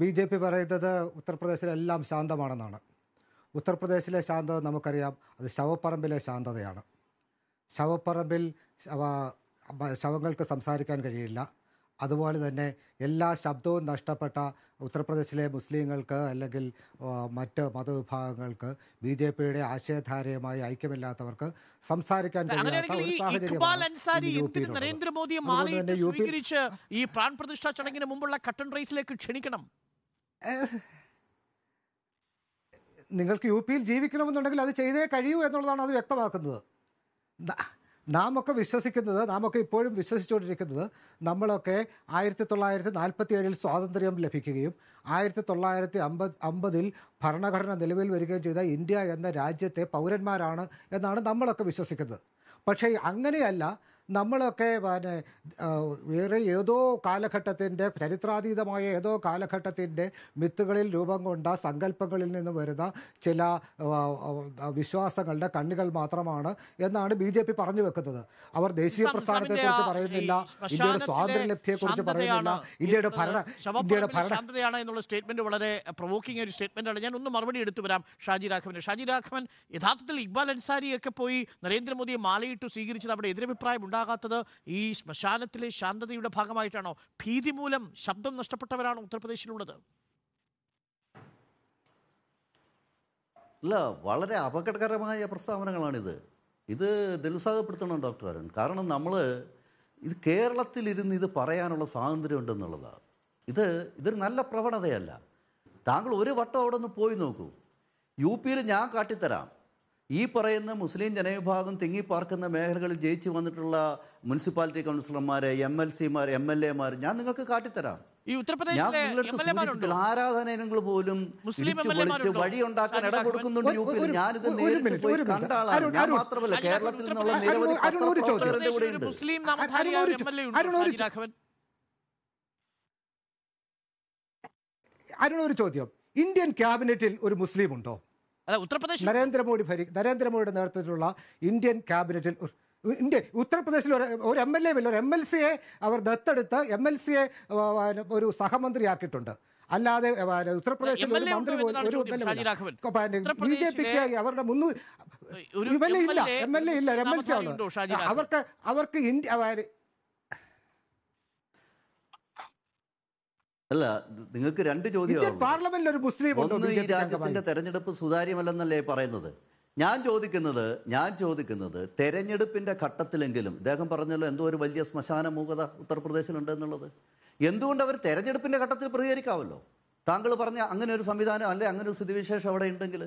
B J P പറയുന്നത് ഉത്തർപ്രദേശിലെല്ലാം ശാന്തമാണെന്നാണ് ഉത്തർപ്രദേശിലെ ശാന്തത നമുക്കറിയാം അത് ശവപ്പറമ്പിലെ ശാന്തതയാണ് ശവപ്പറമ്പിൽ ശവങ്ങൾക്ക് സംസാരിക്കാൻ കഴിയില്ല അതുപോലെ തന്നെ എല്ലാ ശബ്ദവും നഷ്ടപ്പെട്ട ഉത്തർപ്രദേശിലെ മുസ്ലിങ്ങൾക്ക് അല്ലെങ്കിൽ മറ്റ് മതവിഭാഗങ്ങൾക്ക് ബി ജെ പിയുടെ ആശയധാരയുമായി ഐക്യമില്ലാത്തവർക്ക് സംസാരിക്കാൻ കഴിയും സ്വീകരിച്ച് ഈ ചടങ്ങിന് ക്ഷണിക്കണം നിങ്ങൾക്ക് യു പിയിൽ ജീവിക്കണമെന്നുണ്ടെങ്കിൽ അത് ചെയ്തേ കഴിയൂ എന്നുള്ളതാണ് അത് വ്യക്തമാക്കുന്നത് നാം ഒക്കെ വിശ്വസിക്കുന്നത് നാം ഒക്കെ ഇപ്പോഴും വിശ്വസിച്ചുകൊണ്ടിരിക്കുന്നത് നമ്മളൊക്കെ ആയിരത്തി തൊള്ളായിരത്തി നാൽപ്പത്തി ഏഴിൽ സ്വാതന്ത്ര്യം ലഭിക്കുകയും ആയിരത്തി തൊള്ളായിരത്തി അമ്പത് അമ്പതിൽ ഭരണഘടന നിലവിൽ വരികയും ചെയ്ത ഇന്ത്യ എന്ന രാജ്യത്തെ പൗരന്മാരാണ് എന്നാണ് നമ്മളൊക്കെ വിശ്വസിക്കുന്നത് പക്ഷേ അങ്ങനെയല്ല നമ്മളൊക്കെ പിന്നെ വേറെ ഏതോ കാലഘട്ടത്തിൻ്റെ ചരിത്രാതീതമായ ഏതോ കാലഘട്ടത്തിൻ്റെ മിത്തുകളിൽ രൂപം കൊണ്ട സങ്കല്പങ്ങളിൽ നിന്ന് വരുന്ന ചില വിശ്വാസങ്ങളുടെ കണ്ണുകൾ മാത്രമാണ് എന്നാണ് ബി ജെ പി പറഞ്ഞു വെക്കുന്നത് അവർ ദേശീയ പ്രസ്ഥാനത്തെ കുറിച്ച് പറയുന്നില്ല ഇന്ത്യയുടെ ലബ്ധിയെ കുറിച്ച് പറയുന്നില്ല ഇന്ത്യയുടെ ഭരണ ഇന്ത്യയുടെ ഭരണ എന്നുള്ള സ്റ്റേറ്റ്മെന്റ് വളരെ പ്രൊവോക്കിംഗ് ഒരു സ്റ്റേറ്റ്മെന്റ് ആണ് ഞാൻ ഒന്ന് മറുപടി എടുത്തു വരാം ഷാജി രാഘവന് ഷാജി രാഘവൻ യഥാർത്ഥത്തിൽ ഇക്ബാൽ അൻസാരിയൊക്കെ പോയി നരേന്ദ്രമോദിയെ മാലയിട്ടു സ്വീകരിച്ചത് അവിടെ എതിരഭിപ്രായം ഉണ്ടാകും ഉണ്ടാകാത്തത് ഈ ശ്മശാനത്തിലെ ശാന്തതയുടെ ഭാഗമായിട്ടാണോ ഭീതി മൂലം ശബ്ദം നഷ്ടപ്പെട്ടവരാണ് ഉത്തർപ്രദേശിലുള്ളത് ഇല്ല വളരെ അപകടകരമായ പ്രസ്താവനകളാണിത് ഇത് നിരുത്സാഹപ്പെടുത്തണം ഡോക്ടർ അരുൺ കാരണം നമ്മൾ ഇത് കേരളത്തിലിരുന്ന് ഇത് പറയാനുള്ള സ്വാതന്ത്ര്യം ഉണ്ടെന്നുള്ളതാണ് ഇത് ഇതൊരു നല്ല പ്രവണതയല്ല താങ്കൾ ഒരു വട്ടം അവിടെ നിന്ന് പോയി നോക്കൂ യു പിയിൽ ഞാൻ കാട്ടിത്തരാം ഈ പറയുന്ന മുസ്ലിം ജനവിഭാഗം തിങ്ങിപ്പാർക്കുന്ന മേഖലകളിൽ ജയിച്ചു വന്നിട്ടുള്ള മുനിസിപ്പാലിറ്റി കൗൺസിലർമാരെ എം എൽ സിമാർ എം എൽ എമാർ ഞാൻ നിങ്ങൾക്ക് കാട്ടിത്തരാം ഈ ഉത്തർപ്രദേശിലെ ആരാധനങ്ങൾ പോലും വഴി ഉണ്ടാക്കാൻ ഇട കൊടുക്കുന്നുണ്ട് യു പി ഞാനിത് കണ്ട ആളാണ് ഞാൻ മാത്രമല്ല കേരളത്തിൽ നിന്നുള്ള നിരവധി പത്രപ്രവർത്തകരുടെ ഉണ്ട് ഒരു ചോദ്യം ഇന്ത്യൻ ക്യാബിനറ്റിൽ ഒരു മുസ്ലിം ഉണ്ടോ അതെ ഉത്തർപ്രദേശ് നരേന്ദ്രമോദി ഭരി നരേന്ദ്രമോദിയുടെ നേതൃത്വത്തിലുള്ള ഇന്ത്യൻ ക്യാബിനറ്റിൽ ഇന്ത്യ ഉത്തർപ്രദേശിൽ ഒരു ഒരു എം എൽ എ ഒരു എം എൽ സിയെ അവർ ദത്തെടുത്ത് എം എൽ സിയെ ഒരു സഹമന്ത്രിയാക്കിയിട്ടുണ്ട് അല്ലാതെ ഉത്തർപ്രദേശിൽ മന്ത്രി ഒരു ബി ജെ പിക്ക് അവരുടെ മുന്നൂറ് എം എൽ എ ഇല്ല എം എൽ സി ആണ് അവർക്ക് അവർക്ക് ഇന്ത്യ അല്ല നിങ്ങൾക്ക് രണ്ട് ചോദ്യം പാർലമെന്റിൽ ഒരു മുസ്ലിം ഒന്ന് ഈ രാജ്യത്തിന്റെ തെരഞ്ഞെടുപ്പ് സുതാര്യമല്ലെന്നല്ലേ പറയുന്നത് ഞാൻ ചോദിക്കുന്നത് ഞാൻ ചോദിക്കുന്നത് തെരഞ്ഞെടുപ്പിന്റെ ഘട്ടത്തിലെങ്കിലും ഇദ്ദേഹം പറഞ്ഞല്ലോ എന്തോ ഒരു വലിയ ശ്മശാന മൂകത എന്നുള്ളത് എന്തുകൊണ്ട് അവർ തെരഞ്ഞെടുപ്പിന്റെ ഘട്ടത്തിൽ പ്രതികരിക്കാമല്ലോ താങ്കൾ പറഞ്ഞ അങ്ങനെ ഒരു സംവിധാനം അല്ലെ അങ്ങനെ ഒരു സ്ഥിതിവിശേഷം അവിടെ ഉണ്ടെങ്കിൽ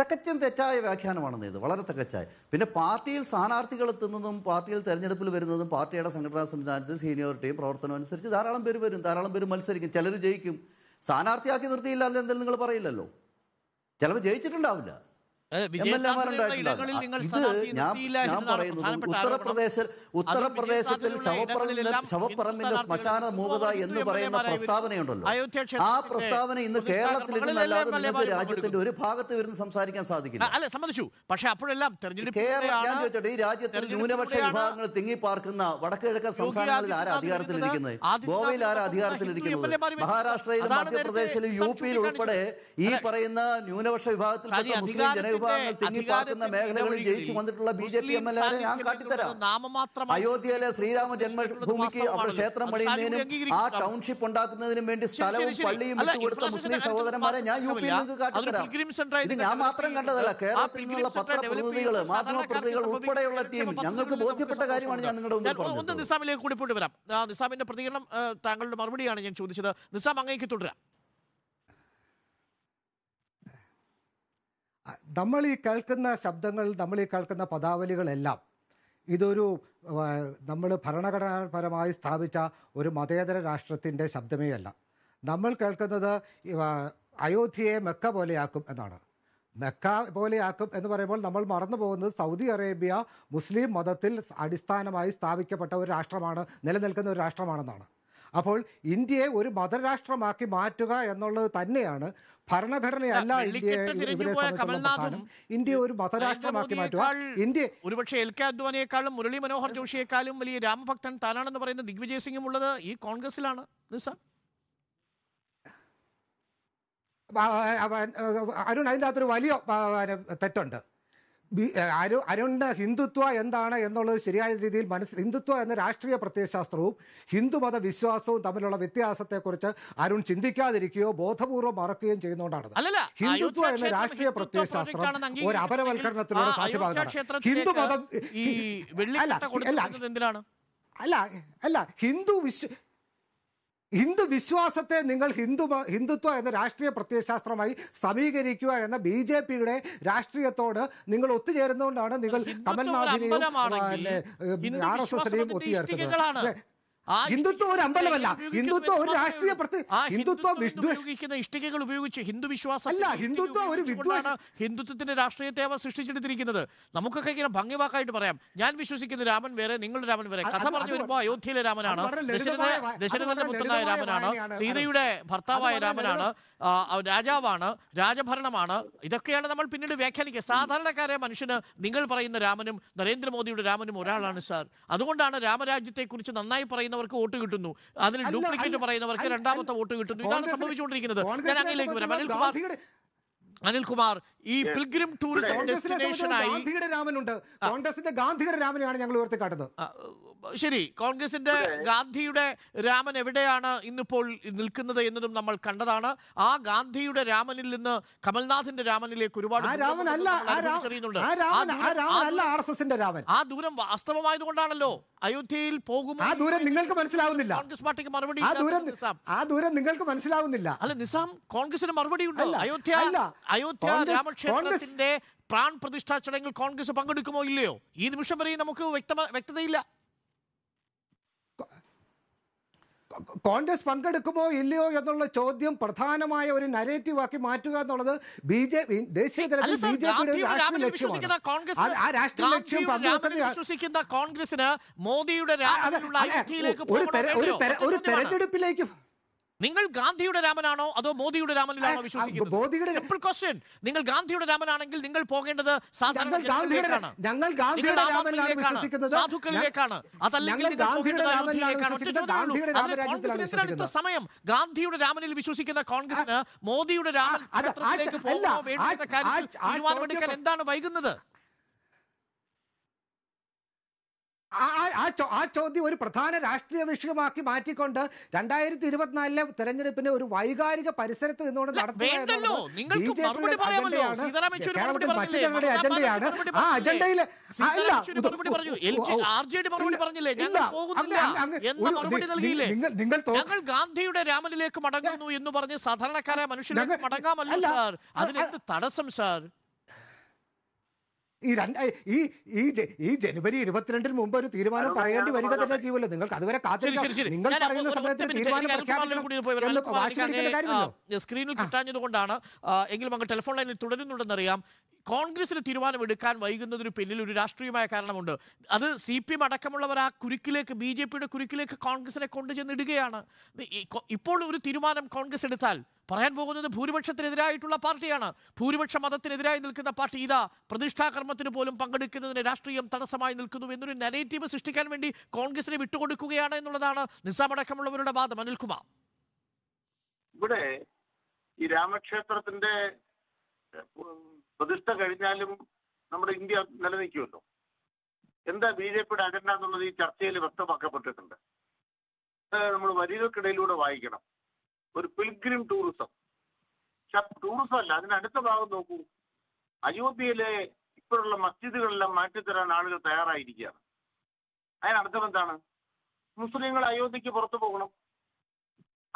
തികച്ചും തെറ്റായ വ്യാഖ്യാനമാണെന്ന് ഇത് വളരെ തികച്ചായ പിന്നെ പാർട്ടിയിൽ സ്ഥാനാർത്ഥികൾ എത്തുന്നതും പാർട്ടിയിൽ തെരഞ്ഞെടുപ്പിൽ വരുന്നതും പാർട്ടിയുടെ സംഘടനാ സംവിധാനത്തിൽ സീനിയോറിറ്റിയും പ്രവർത്തനം അനുസരിച്ച് ധാരാളം പേര് വരും ധാരാളം പേര് മത്സരിക്കും ചിലർ ജയിക്കും സ്ഥാനാർത്ഥിയാക്കി നിർത്തിയില്ല അല്ലെന്തെങ്കിലും നിങ്ങൾ പറയില്ലല്ലോ ചിലപ്പോൾ ജയിച്ചിട്ടുണ്ടാവില്ല ഞാൻ പറയുന്നത് ഉത്തർപ്രദേശ് ഉത്തർപ്രദേശത്തിൽ ശവപ്പറമ്പിന്റെ ശ്മശാന മൂകത എന്ന് പറയുന്ന പ്രസ്താവനയുണ്ടല്ലോ ആ പ്രസ്താവന ഇന്ന് കേരളത്തിൽ രാജ്യത്തിന്റെ ഒരു ഭാഗത്ത് ഇരുന്ന് സംസാരിക്കാൻ സാധിക്കില്ല അല്ലെ സംബന്ധിച്ചു പക്ഷെ അപ്പോഴെല്ലാം കേരളം ഞാൻ ചോദിച്ചോട്ടെ ഈ രാജ്യത്തിൽ ന്യൂനപക്ഷ വിഭാഗങ്ങൾ തിങ്ങി പാർക്കുന്ന വടക്ക് സംസ്ഥാനങ്ങളിൽ ആരാ അധികാരത്തിലിരിക്കുന്നത് ഗോവയിൽ ആരാ അധികാരത്തിലിരിക്കുന്നത് മഹാരാഷ്ട്രയിലും മധ്യപ്രദേശിലും യു പിയിൽ ഉൾപ്പെടെ ഈ പറയുന്ന ന്യൂനപക്ഷ വിഭാഗത്തിൽ മുസ്ലിം ജനവിഭാഗം വിഭാഗങ്ങൾ തിങ്ങിപ്പാർക്കുന്ന മേഖലകളിൽ ജയിച്ചു വന്നിട്ടുള്ള B J P M L A ഞാൻ കാട്ടിത്തരാം അയോധ്യയിലെ ശ്രീരാമ ജന്മഭൂമിക്ക് അവിടെ ക്ഷേത്രം പണിയുന്നതിനും ആ ടൗൺഷിപ്പ് ഉണ്ടാക്കുന്നതിനും വേണ്ടി സ്ഥലവും പള്ളിയും വിട്ടുകൊടുത്ത മുസ്ലിം സഹോദരന്മാരെ ഞാൻ യു പി കാട്ടിത്തരാം ഇത് ഞാൻ മാത്രം കണ്ടതല്ല കേരളത്തിൽ നിന്നുള്ള പത്രപ്രതിനിധികൾ മാധ്യമപ്രതിനിധികൾ ഉൾപ്പെടെയുള്ള ടീം ഞങ്ങൾക്ക് ബോധ്യപ്പെട്ട കാര്യമാണ് ഞാൻ നിങ്ങളുടെ മുമ്പിൽ ഒന്ന് നിസാമിലേക്ക് കൂടി പോയിട്ട് വരാം നിസാമിന്റെ പ്രതികരണം താങ്കളുടെ മറുപടിയാണ് ഞാൻ ചോദിച്ചത് നിസാം അങ്ങേക്ക് തുടരാം നമ്മൾ ഈ കേൾക്കുന്ന ശബ്ദങ്ങൾ നമ്മൾ ഈ കേൾക്കുന്ന പദാവലികളെല്ലാം ഇതൊരു നമ്മൾ ഭരണഘടനാപരമായി സ്ഥാപിച്ച ഒരു മതേതര രാഷ്ട്രത്തിൻ്റെ ശബ്ദമേ അല്ല നമ്മൾ കേൾക്കുന്നത് അയോധ്യയെ മെക്ക പോലെയാക്കും എന്നാണ് മെക്ക പോലെയാക്കും എന്ന് പറയുമ്പോൾ നമ്മൾ മറന്നു പോകുന്നത് സൗദി അറേബ്യ മുസ്ലിം മതത്തിൽ അടിസ്ഥാനമായി സ്ഥാപിക്കപ്പെട്ട ഒരു രാഷ്ട്രമാണ് നിലനിൽക്കുന്ന ഒരു രാഷ്ട്രമാണെന്നാണ് അപ്പോൾ ഇന്ത്യയെ ഒരു മതരാഷ്ട്രമാക്കി മാറ്റുക എന്നുള്ളത് തന്നെയാണ് ഭരണഘടനയല്ല ഇന്ത്യയെ ഇന്ത്യ ഒരു മതരാഷ്ട്രമാക്കി മാറ്റുക ഇന്ത്യ ഒരുപക്ഷെ എൽ കെ അദ്വാനിയെക്കാളും മുരളി മനോഹർ ജോഷിയെക്കാളും വലിയ രാമഭക്തൻ താനാണെന്ന് പറയുന്ന ദിഗ്വിജയ് സിംഗും ഉള്ളത് ഈ കോൺഗ്രസിലാണ് അരുൺ അതിൻ്റെ അകത്തൊരു വലിയ തെറ്റുണ്ട് അരു ഹിന്ദുത്വ എന്താണ് എന്നുള്ളത് ശരിയായ രീതിയിൽ മനസ്സിൽ ഹിന്ദുത്വ എന്ന രാഷ്ട്രീയ പ്രത്യയശാസ്ത്രവും ഹിന്ദുമത വിശ്വാസവും തമ്മിലുള്ള വ്യത്യാസത്തെക്കുറിച്ച് അരുൺ ചിന്തിക്കാതിരിക്കുകയോ ബോധപൂർവ്വം മറക്കുകയും ചെയ്യുന്നതുകൊണ്ടാണ് ഹിന്ദുത്വ എന്ന രാഷ്ട്രീയ പ്രത്യയശാസ്ത്രം ഒരു അപരവൽക്കരണത്തിലൂടെ സാധ്യമാകുന്നതാണ് ഹിന്ദുമതം അല്ല അല്ല അല്ല ഹിന്ദു വിശ്വ ഹിന്ദു വിശ്വാസത്തെ നിങ്ങൾ ഹിന്ദു ഹിന്ദുത്വ എന്ന രാഷ്ട്രീയ പ്രത്യയശാസ്ത്രമായി സമീകരിക്കുക എന്ന ബി ജെ പിയുടെ രാഷ്ട്രീയത്തോട് നിങ്ങൾ ഒത്തുചേരുന്നുകൊണ്ടാണ് നിങ്ങൾ കമൽനാഥിനെയും ആർ എസ് എസിനെയും ഒത്തുചേർത്തത് ഹിന്ദുത്വം ഒരു അമ്പലമല്ല ഹിന്ദുത്വം ഒരു രാഷ്ട്രീയ ഹിന്ദുത്വം ഇഷ്ടികകൾ ഉപയോഗിച്ച് ഹിന്ദു വിശ്വാസം അല്ല ഹിന്ദുത്വം ഒരു ഹിന്ദുത്വത്തിന്റെ രാഷ്ട്രീയത്തെ അവർ സൃഷ്ടിച്ചെടുത്തിരിക്കുന്നത് നമുക്കൊക്കെ ഇങ്ങനെ ഭംഗിവാക്കായിട്ട് പറയാം ഞാൻ വിശ്വസിക്കുന്ന രാമൻ വേറെ നിങ്ങളുടെ രാമൻ വേറെ കഥ പറഞ്ഞു വരുമ്പോ അയോധ്യയിലെ രാമനാണ് ദശരഥന്റെ പുത്രനായ രാമനാണ് സീതയുടെ ഭർത്താവായ രാമനാണ് രാജാവാണ് രാജഭരണമാണ് ഇതൊക്കെയാണ് നമ്മൾ പിന്നീട് വ്യാഖ്യാനിക്കുക സാധാരണക്കാരെ മനുഷ്യന് നിങ്ങൾ പറയുന്ന രാമനും നരേന്ദ്രമോദിയുടെ രാമനും ഒരാളാണ് സാർ അതുകൊണ്ടാണ് രാമരാജ്യത്തെക്കുറിച്ച് നന്നായി പറയുന്നത് പറയുന്നവർക്ക് വോട്ട് കിട്ടുന്നു അതിൽ ഡ്യൂപ്ലിക്കേറ്റ് പറയുന്നവർക്ക് രണ്ടാമത്തെ വോട്ട് കിട്ടുന്നു ഇതാണ് സംഭവിച്ചുകൊണ്ടിരിക്കുന്നത് ഞാൻ അങ്ങനെയിലേക്ക് വരാം അനിൽകുമാർ അനിൽകുമാർ ഈ പിൽഗ്രിം ടൂറിസം ഡെസ്റ്റിനേഷൻ ആയി ഗാന്ധിയുടെ രാമനുണ്ട് കോൺഗ്രസിന്റെ ഗാന്ധിയുടെ രാമനെയാണ് ഞങ്ങൾ ഉയർത്തിക്കാട്ടുന്നത് കാട്ടുന്നത് ശരി കോൺഗ്രസിന്റെ ഗാന്ധിയുടെ രാമൻ എവിടെയാണ് ഇന്നിപ്പോൾ നിൽക്കുന്നത് എന്നതും നമ്മൾ കണ്ടതാണ് ആ ഗാന്ധിയുടെ രാമനിൽ നിന്ന് കമൽനാഥിന്റെ രാമനിലേക്ക് ഒരുപാട് ആ ദൂരം വാസ്തവമായതുകൊണ്ടാണല്ലോ അയോധ്യയിൽ പോകുമ്പോൾ ആ ദൂരം നിങ്ങൾക്ക് മനസ്സിലാവുന്നില്ല കോൺഗ്രസ് പാർട്ടിക്ക് മറുപടി ആ ദൂരം ആ ദൂരം നിങ്ങൾക്ക് മനസ്സിലാവുന്നില്ല അല്ല നിസാം കോൺഗ്രസിന് മറുപടി ഉണ്ടോ അയോധ്യ അയോധ്യ രാമക്ഷേത്രത്തിന്റെ പ്രാൺ പ്രതിഷ്ഠാ ചടങ്ങിൽ കോൺഗ്രസ് പങ്കെടുക്കുമോ ഇല്ലയോ ഈ നിമിഷം വരെയും നമുക്ക് വ്യക്തതയില്ല കോൺഗ്രസ് പങ്കെടുക്കുമോ ഇല്ലയോ എന്നുള്ള ചോദ്യം പ്രധാനമായ ഒരു ആക്കി മാറ്റുക എന്നുള്ളത് ബി ജെ പി ദേശീയ തലത്തിൽ ബി ജെ പിയുടെ രാഷ്ട്രീയ ലക്ഷ്യമാണ് ആ രാഷ്ട്രീയ ലക്ഷ്യം പങ്കെടുക്കുന്ന കോൺഗ്രസിന് മോദിയുടെ ഒരു തെരഞ്ഞെടുപ്പിലേക്ക് നിങ്ങൾ ഗാന്ധിയുടെ രാമനാണോ അതോ മോദിയുടെ രാമനിലാണോ വിശ്വസിക്കുന്നത് സിമ്പിൾ ക്വസ്റ്റ്യൻ നിങ്ങൾ ഗാന്ധിയുടെ രാമനാണെങ്കിൽ നിങ്ങൾ പോകേണ്ടത് സാധുക്കളിലേക്കാണ് അതല്ലെങ്കിൽ ഇത്ര സമയം ഗാന്ധിയുടെ രാമനിൽ വിശ്വസിക്കുന്ന കോൺഗ്രസിന് മോദിയുടെ രാമൻ ക്ഷേത്രത്തിലേക്ക് പോകുന്നോ വേണ്ടിയെന്ന കാര്യത്തിൽ തീരുമാനമെടുക്കാൻ എന്താണ് വൈകുന്നത് ആ ആ ചോദ്യം ഒരു പ്രധാന രാഷ്ട്രീയ വിഷയമാക്കി മാറ്റിക്കൊണ്ട് രണ്ടായിരത്തി ഇരുപത്തിനാലിലെ തെരഞ്ഞെടുപ്പിന്റെ ഒരു വൈകാരിക പരിസരത്ത് നിന്നുകൊണ്ട് നടത്തുകയാണ് മറ്റു അജണ്ടയാണ് ആ അജണ്ടയിലെ നിങ്ങൾ ഗാന്ധിയുടെ രാമനിലേക്ക് മടങ്ങുന്നു എന്ന് പറഞ്ഞ് സാധാരണക്കാരായ മനുഷ്യരിലേക്ക് മടങ്ങാമല്ലോ സാർ അതിനെന്ത് തടസ്സം സാർ ഈ രണ്ട് ഈ ഈ ഈ ജനുവരി ഇരുപത്തിരണ്ടിന് മുമ്പ് ഒരു തീരുമാനം പറയേണ്ടി വരിക തന്നെ ചെയ്യുമല്ലോ നിങ്ങൾക്ക് അതുവരെ കാത്തിരിക്കാം നിങ്ങൾ പറയുന്ന സമയത്ത് സ്ക്രീനിൽ കിട്ടാഞ്ഞത് കൊണ്ടാണ് എങ്കിലും അങ്ങ് ടെലിഫോൺ ലൈനിൽ തുടരുന്നുണ്ടെന്നറിയാം കോൺഗ്രസിന് തീരുമാനമെടുക്കാൻ വൈകുന്നതിന് പിന്നിൽ ഒരു രാഷ്ട്രീയമായ കാരണമുണ്ട് അത് സി പി എം അടക്കമുള്ളവർ ആ കുരുക്കിലേക്ക് ബി ജെ പിയുടെ കുരുക്കിലേക്ക് കോൺഗ്രസിനെ കൊണ്ടുചെന്നിടുകയാണ് ഇപ്പോൾ ഒരു തീരുമാനം കോൺഗ്രസ് എടുത്താൽ പറയാൻ പോകുന്നത് ഭൂരിപക്ഷത്തിനെതിരായിട്ടുള്ള പാർട്ടിയാണ് ഭൂരിപക്ഷ മതത്തിനെതിരായി നിൽക്കുന്ന പാർട്ടി ഇതാ പ്രതിഷ്ഠാകർമ്മത്തിന് പോലും പങ്കെടുക്കുന്നതിന് രാഷ്ട്രീയം തടസ്സമായി നിൽക്കുന്നു എന്നൊരു നെഗറ്റീവ് സൃഷ്ടിക്കാൻ വേണ്ടി കോൺഗ്രസിനെ വിട്ടുകൊടുക്കുകയാണ് എന്നുള്ളതാണ് നിസാമടക്കമുള്ളവരുടെ വാദം അനിൽകുമാർ ഇവിടെ ഈ രാമക്ഷേത്രത്തിന്റെ പ്രതിഷ്ഠ കഴിഞ്ഞാലും നമ്മുടെ ഇന്ത്യ നിലനിൽക്കുമല്ലോ എന്താ ബി ജെ പിയുടെ അജണ്ട എന്നുള്ളത് ഈ ചർച്ചയിൽ വ്യക്തമാക്കപ്പെട്ടിട്ടുണ്ട് നമ്മൾ വരികൾക്കിടയിലൂടെ വായിക്കണം ഒരു പിൽഗ്രിം ടൂറിസം ടൂറിസം അല്ല അതിന് അടുത്ത ഭാഗം നോക്കൂ അയോധ്യയിലെ ഇപ്പോഴുള്ള മസ്ജിദുകളെല്ലാം മാറ്റിത്തരാൻ ആളുകൾ തയ്യാറായിരിക്കുകയാണ് അതിനർത്ഥം എന്താണ് മുസ്ലിങ്ങൾ അയോധ്യയ്ക്ക് പുറത്തു പോകണം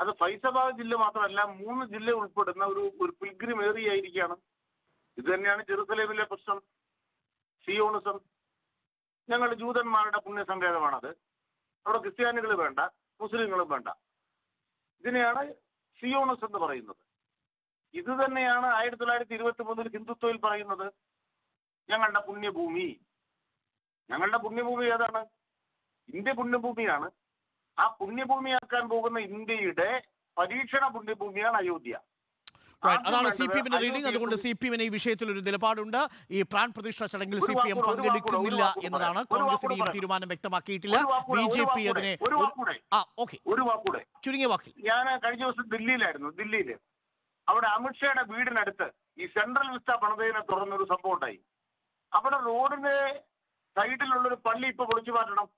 അത് ഫൈസബാദ് ജില്ല മാത്രമല്ല മൂന്ന് ജില്ല ഉൾപ്പെടുന്ന ഒരു ഒരു പിൽഗ്രിം ഏറിയ ആയിരിക്കുകയാണ് ഇത് തന്നെയാണ് ജെറുസലേമിലെ പ്രശ്നം സിയോണിസം ഞങ്ങൾ ജൂതന്മാരുടെ പുണ്യസങ്കേതമാണത് അവിടെ ക്രിസ്ത്യാനികൾ വേണ്ട മുസ്ലിങ്ങളും വേണ്ട ഇതിനെയാണ് സിയോണസ് എന്ന് പറയുന്നത് ഇത് തന്നെയാണ് ആയിരത്തി തൊള്ളായിരത്തി ഇരുപത്തി മൂന്നിൽ ഹിന്ദുത്വയിൽ പറയുന്നത് ഞങ്ങളുടെ പുണ്യഭൂമി ഞങ്ങളുടെ പുണ്യഭൂമി ഏതാണ് ഇന്ത്യ പുണ്യഭൂമിയാണ് ആ പുണ്യഭൂമിയാക്കാൻ പോകുന്ന ഇന്ത്യയുടെ പരീക്ഷണ പുണ്യഭൂമിയാണ് അയോധ്യ അതാണ് സി പി എമ്മിന്റെ റീഡിംഗ് അതുകൊണ്ട് സി പി എമ്മിന് ഈ വിഷയത്തിൽ ഒരു നിലപാടുണ്ട് ഈ പ്രാൺ പ്രതിഷ്ഠ ചടങ്ങിൽ സി പി എം പങ്കെടുക്കുന്നില്ല എന്നതാണ് കോൺഗ്രസിന് ഈ തീരുമാനം വ്യക്തമാക്കിയിട്ടില്ല ബി ജെ പി അതിനെ ആ ഒരു ചുരുങ്ങിയ വാക്കിൽ ഞാൻ കഴിഞ്ഞ ദിവസം ദില്ലിയിലായിരുന്നു ദില്ലിയില് അവിടെ അമിത്ഷായുടെ വീടിനടുത്ത് ഈ സെൻട്രൽ വിസ്ത പണിതതിനെ തുടർന്നൊരു സംഭവം ഉണ്ടായി അവിടെ റോഡിന്റെ സൈഡിലുള്ള ഒരു പള്ളി ഇപ്പൊ പൊളിച്ചു മാറ്റണം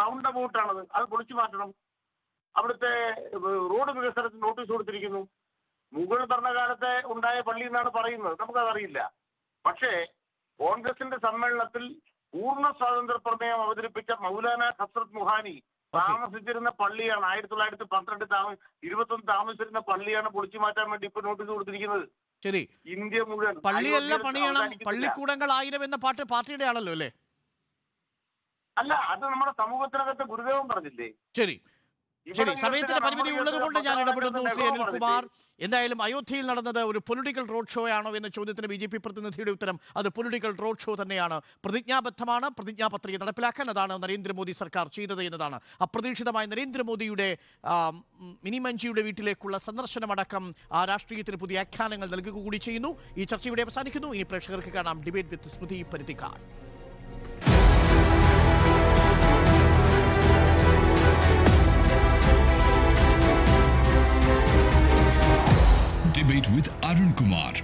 റൗണ്ട് അബൌട്ടാണത് അത് പൊളിച്ചു മാറ്റണം അവിടുത്തെ റോഡ് വികസനത്തിന് നോട്ടീസ് കൊടുത്തിരിക്കുന്നു മുഗൾ ഭരണകാലത്തെ ഉണ്ടായ പള്ളി എന്നാണ് പറയുന്നത് നമുക്കതറിയില്ല പക്ഷേ കോൺഗ്രസിന്റെ സമ്മേളനത്തിൽ പൂർണ്ണ സ്വാതന്ത്ര്യ പ്രമേയം അവതരിപ്പിച്ച മൗലാന ഹസ്രത് മുഹാനി താമസിച്ചിരുന്ന പള്ളിയാണ് ആയിരത്തി തൊള്ളായിരത്തി പന്ത്രണ്ട് താമസ ഒന്ന് താമസിച്ചിരുന്ന പള്ളിയാണ് പൊളിച്ചു മാറ്റാൻ വേണ്ടി ഇപ്പൊ നോട്ടീസ് കൊടുത്തിരിക്കുന്നത് ശരി ഇന്ത്യ മുഴുവൻ പള്ളിയല്ല പണിയണം പള്ളിക്കൂടങ്ങൾ ആയിരം എന്ന പാട്ട് പാർട്ടിയുടെ ആണല്ലോ അല്ലേ അല്ല അത് നമ്മുടെ സമൂഹത്തിനകത്ത് ഗുരുദേവം പറഞ്ഞില്ലേ ശരി ശരി സമയത്തിന്റെ പരിമിതി ഉള്ളതുകൊണ്ട് ഞാൻ ഇടപെടുന്നു ശ്രീ അനിൽകുമാർ എന്തായാലും അയോധ്യയിൽ നടന്നത് ഒരു പൊളിറ്റിക്കൽ റോഡ് ഷോ ആണോ എന്ന ചോദ്യത്തിന് ബി ജെ പി പ്രതിനിധിയുടെ ഉത്തരം അത് പൊളിറ്റിക്കൽ റോഡ് ഷോ തന്നെയാണ് പ്രതിജ്ഞാബദ്ധമാണ് പ്രതിജ്ഞാപത്രിക നടപ്പിലാക്കാൻ അതാണ് നരേന്ദ്രമോദി സർക്കാർ ചെയ്തത് എന്നതാണ് അപ്രതീക്ഷിതമായ നരേന്ദ്രമോദിയുടെ മിനിമഞ്ചിയുടെ വീട്ടിലേക്കുള്ള സന്ദർശനമടക്കം ആ രാഷ്ട്രീയത്തിന് പുതിയ ആഖ്യാനങ്ങൾ നൽകുക കൂടി ചെയ്യുന്നു ഈ ചർച്ച ഇവിടെ അവസാനിക്കുന്നു ഇനി പ്രേക്ഷകർക്ക് കാണാം debate with Smruthi Paruthikkad with Arun Kumar.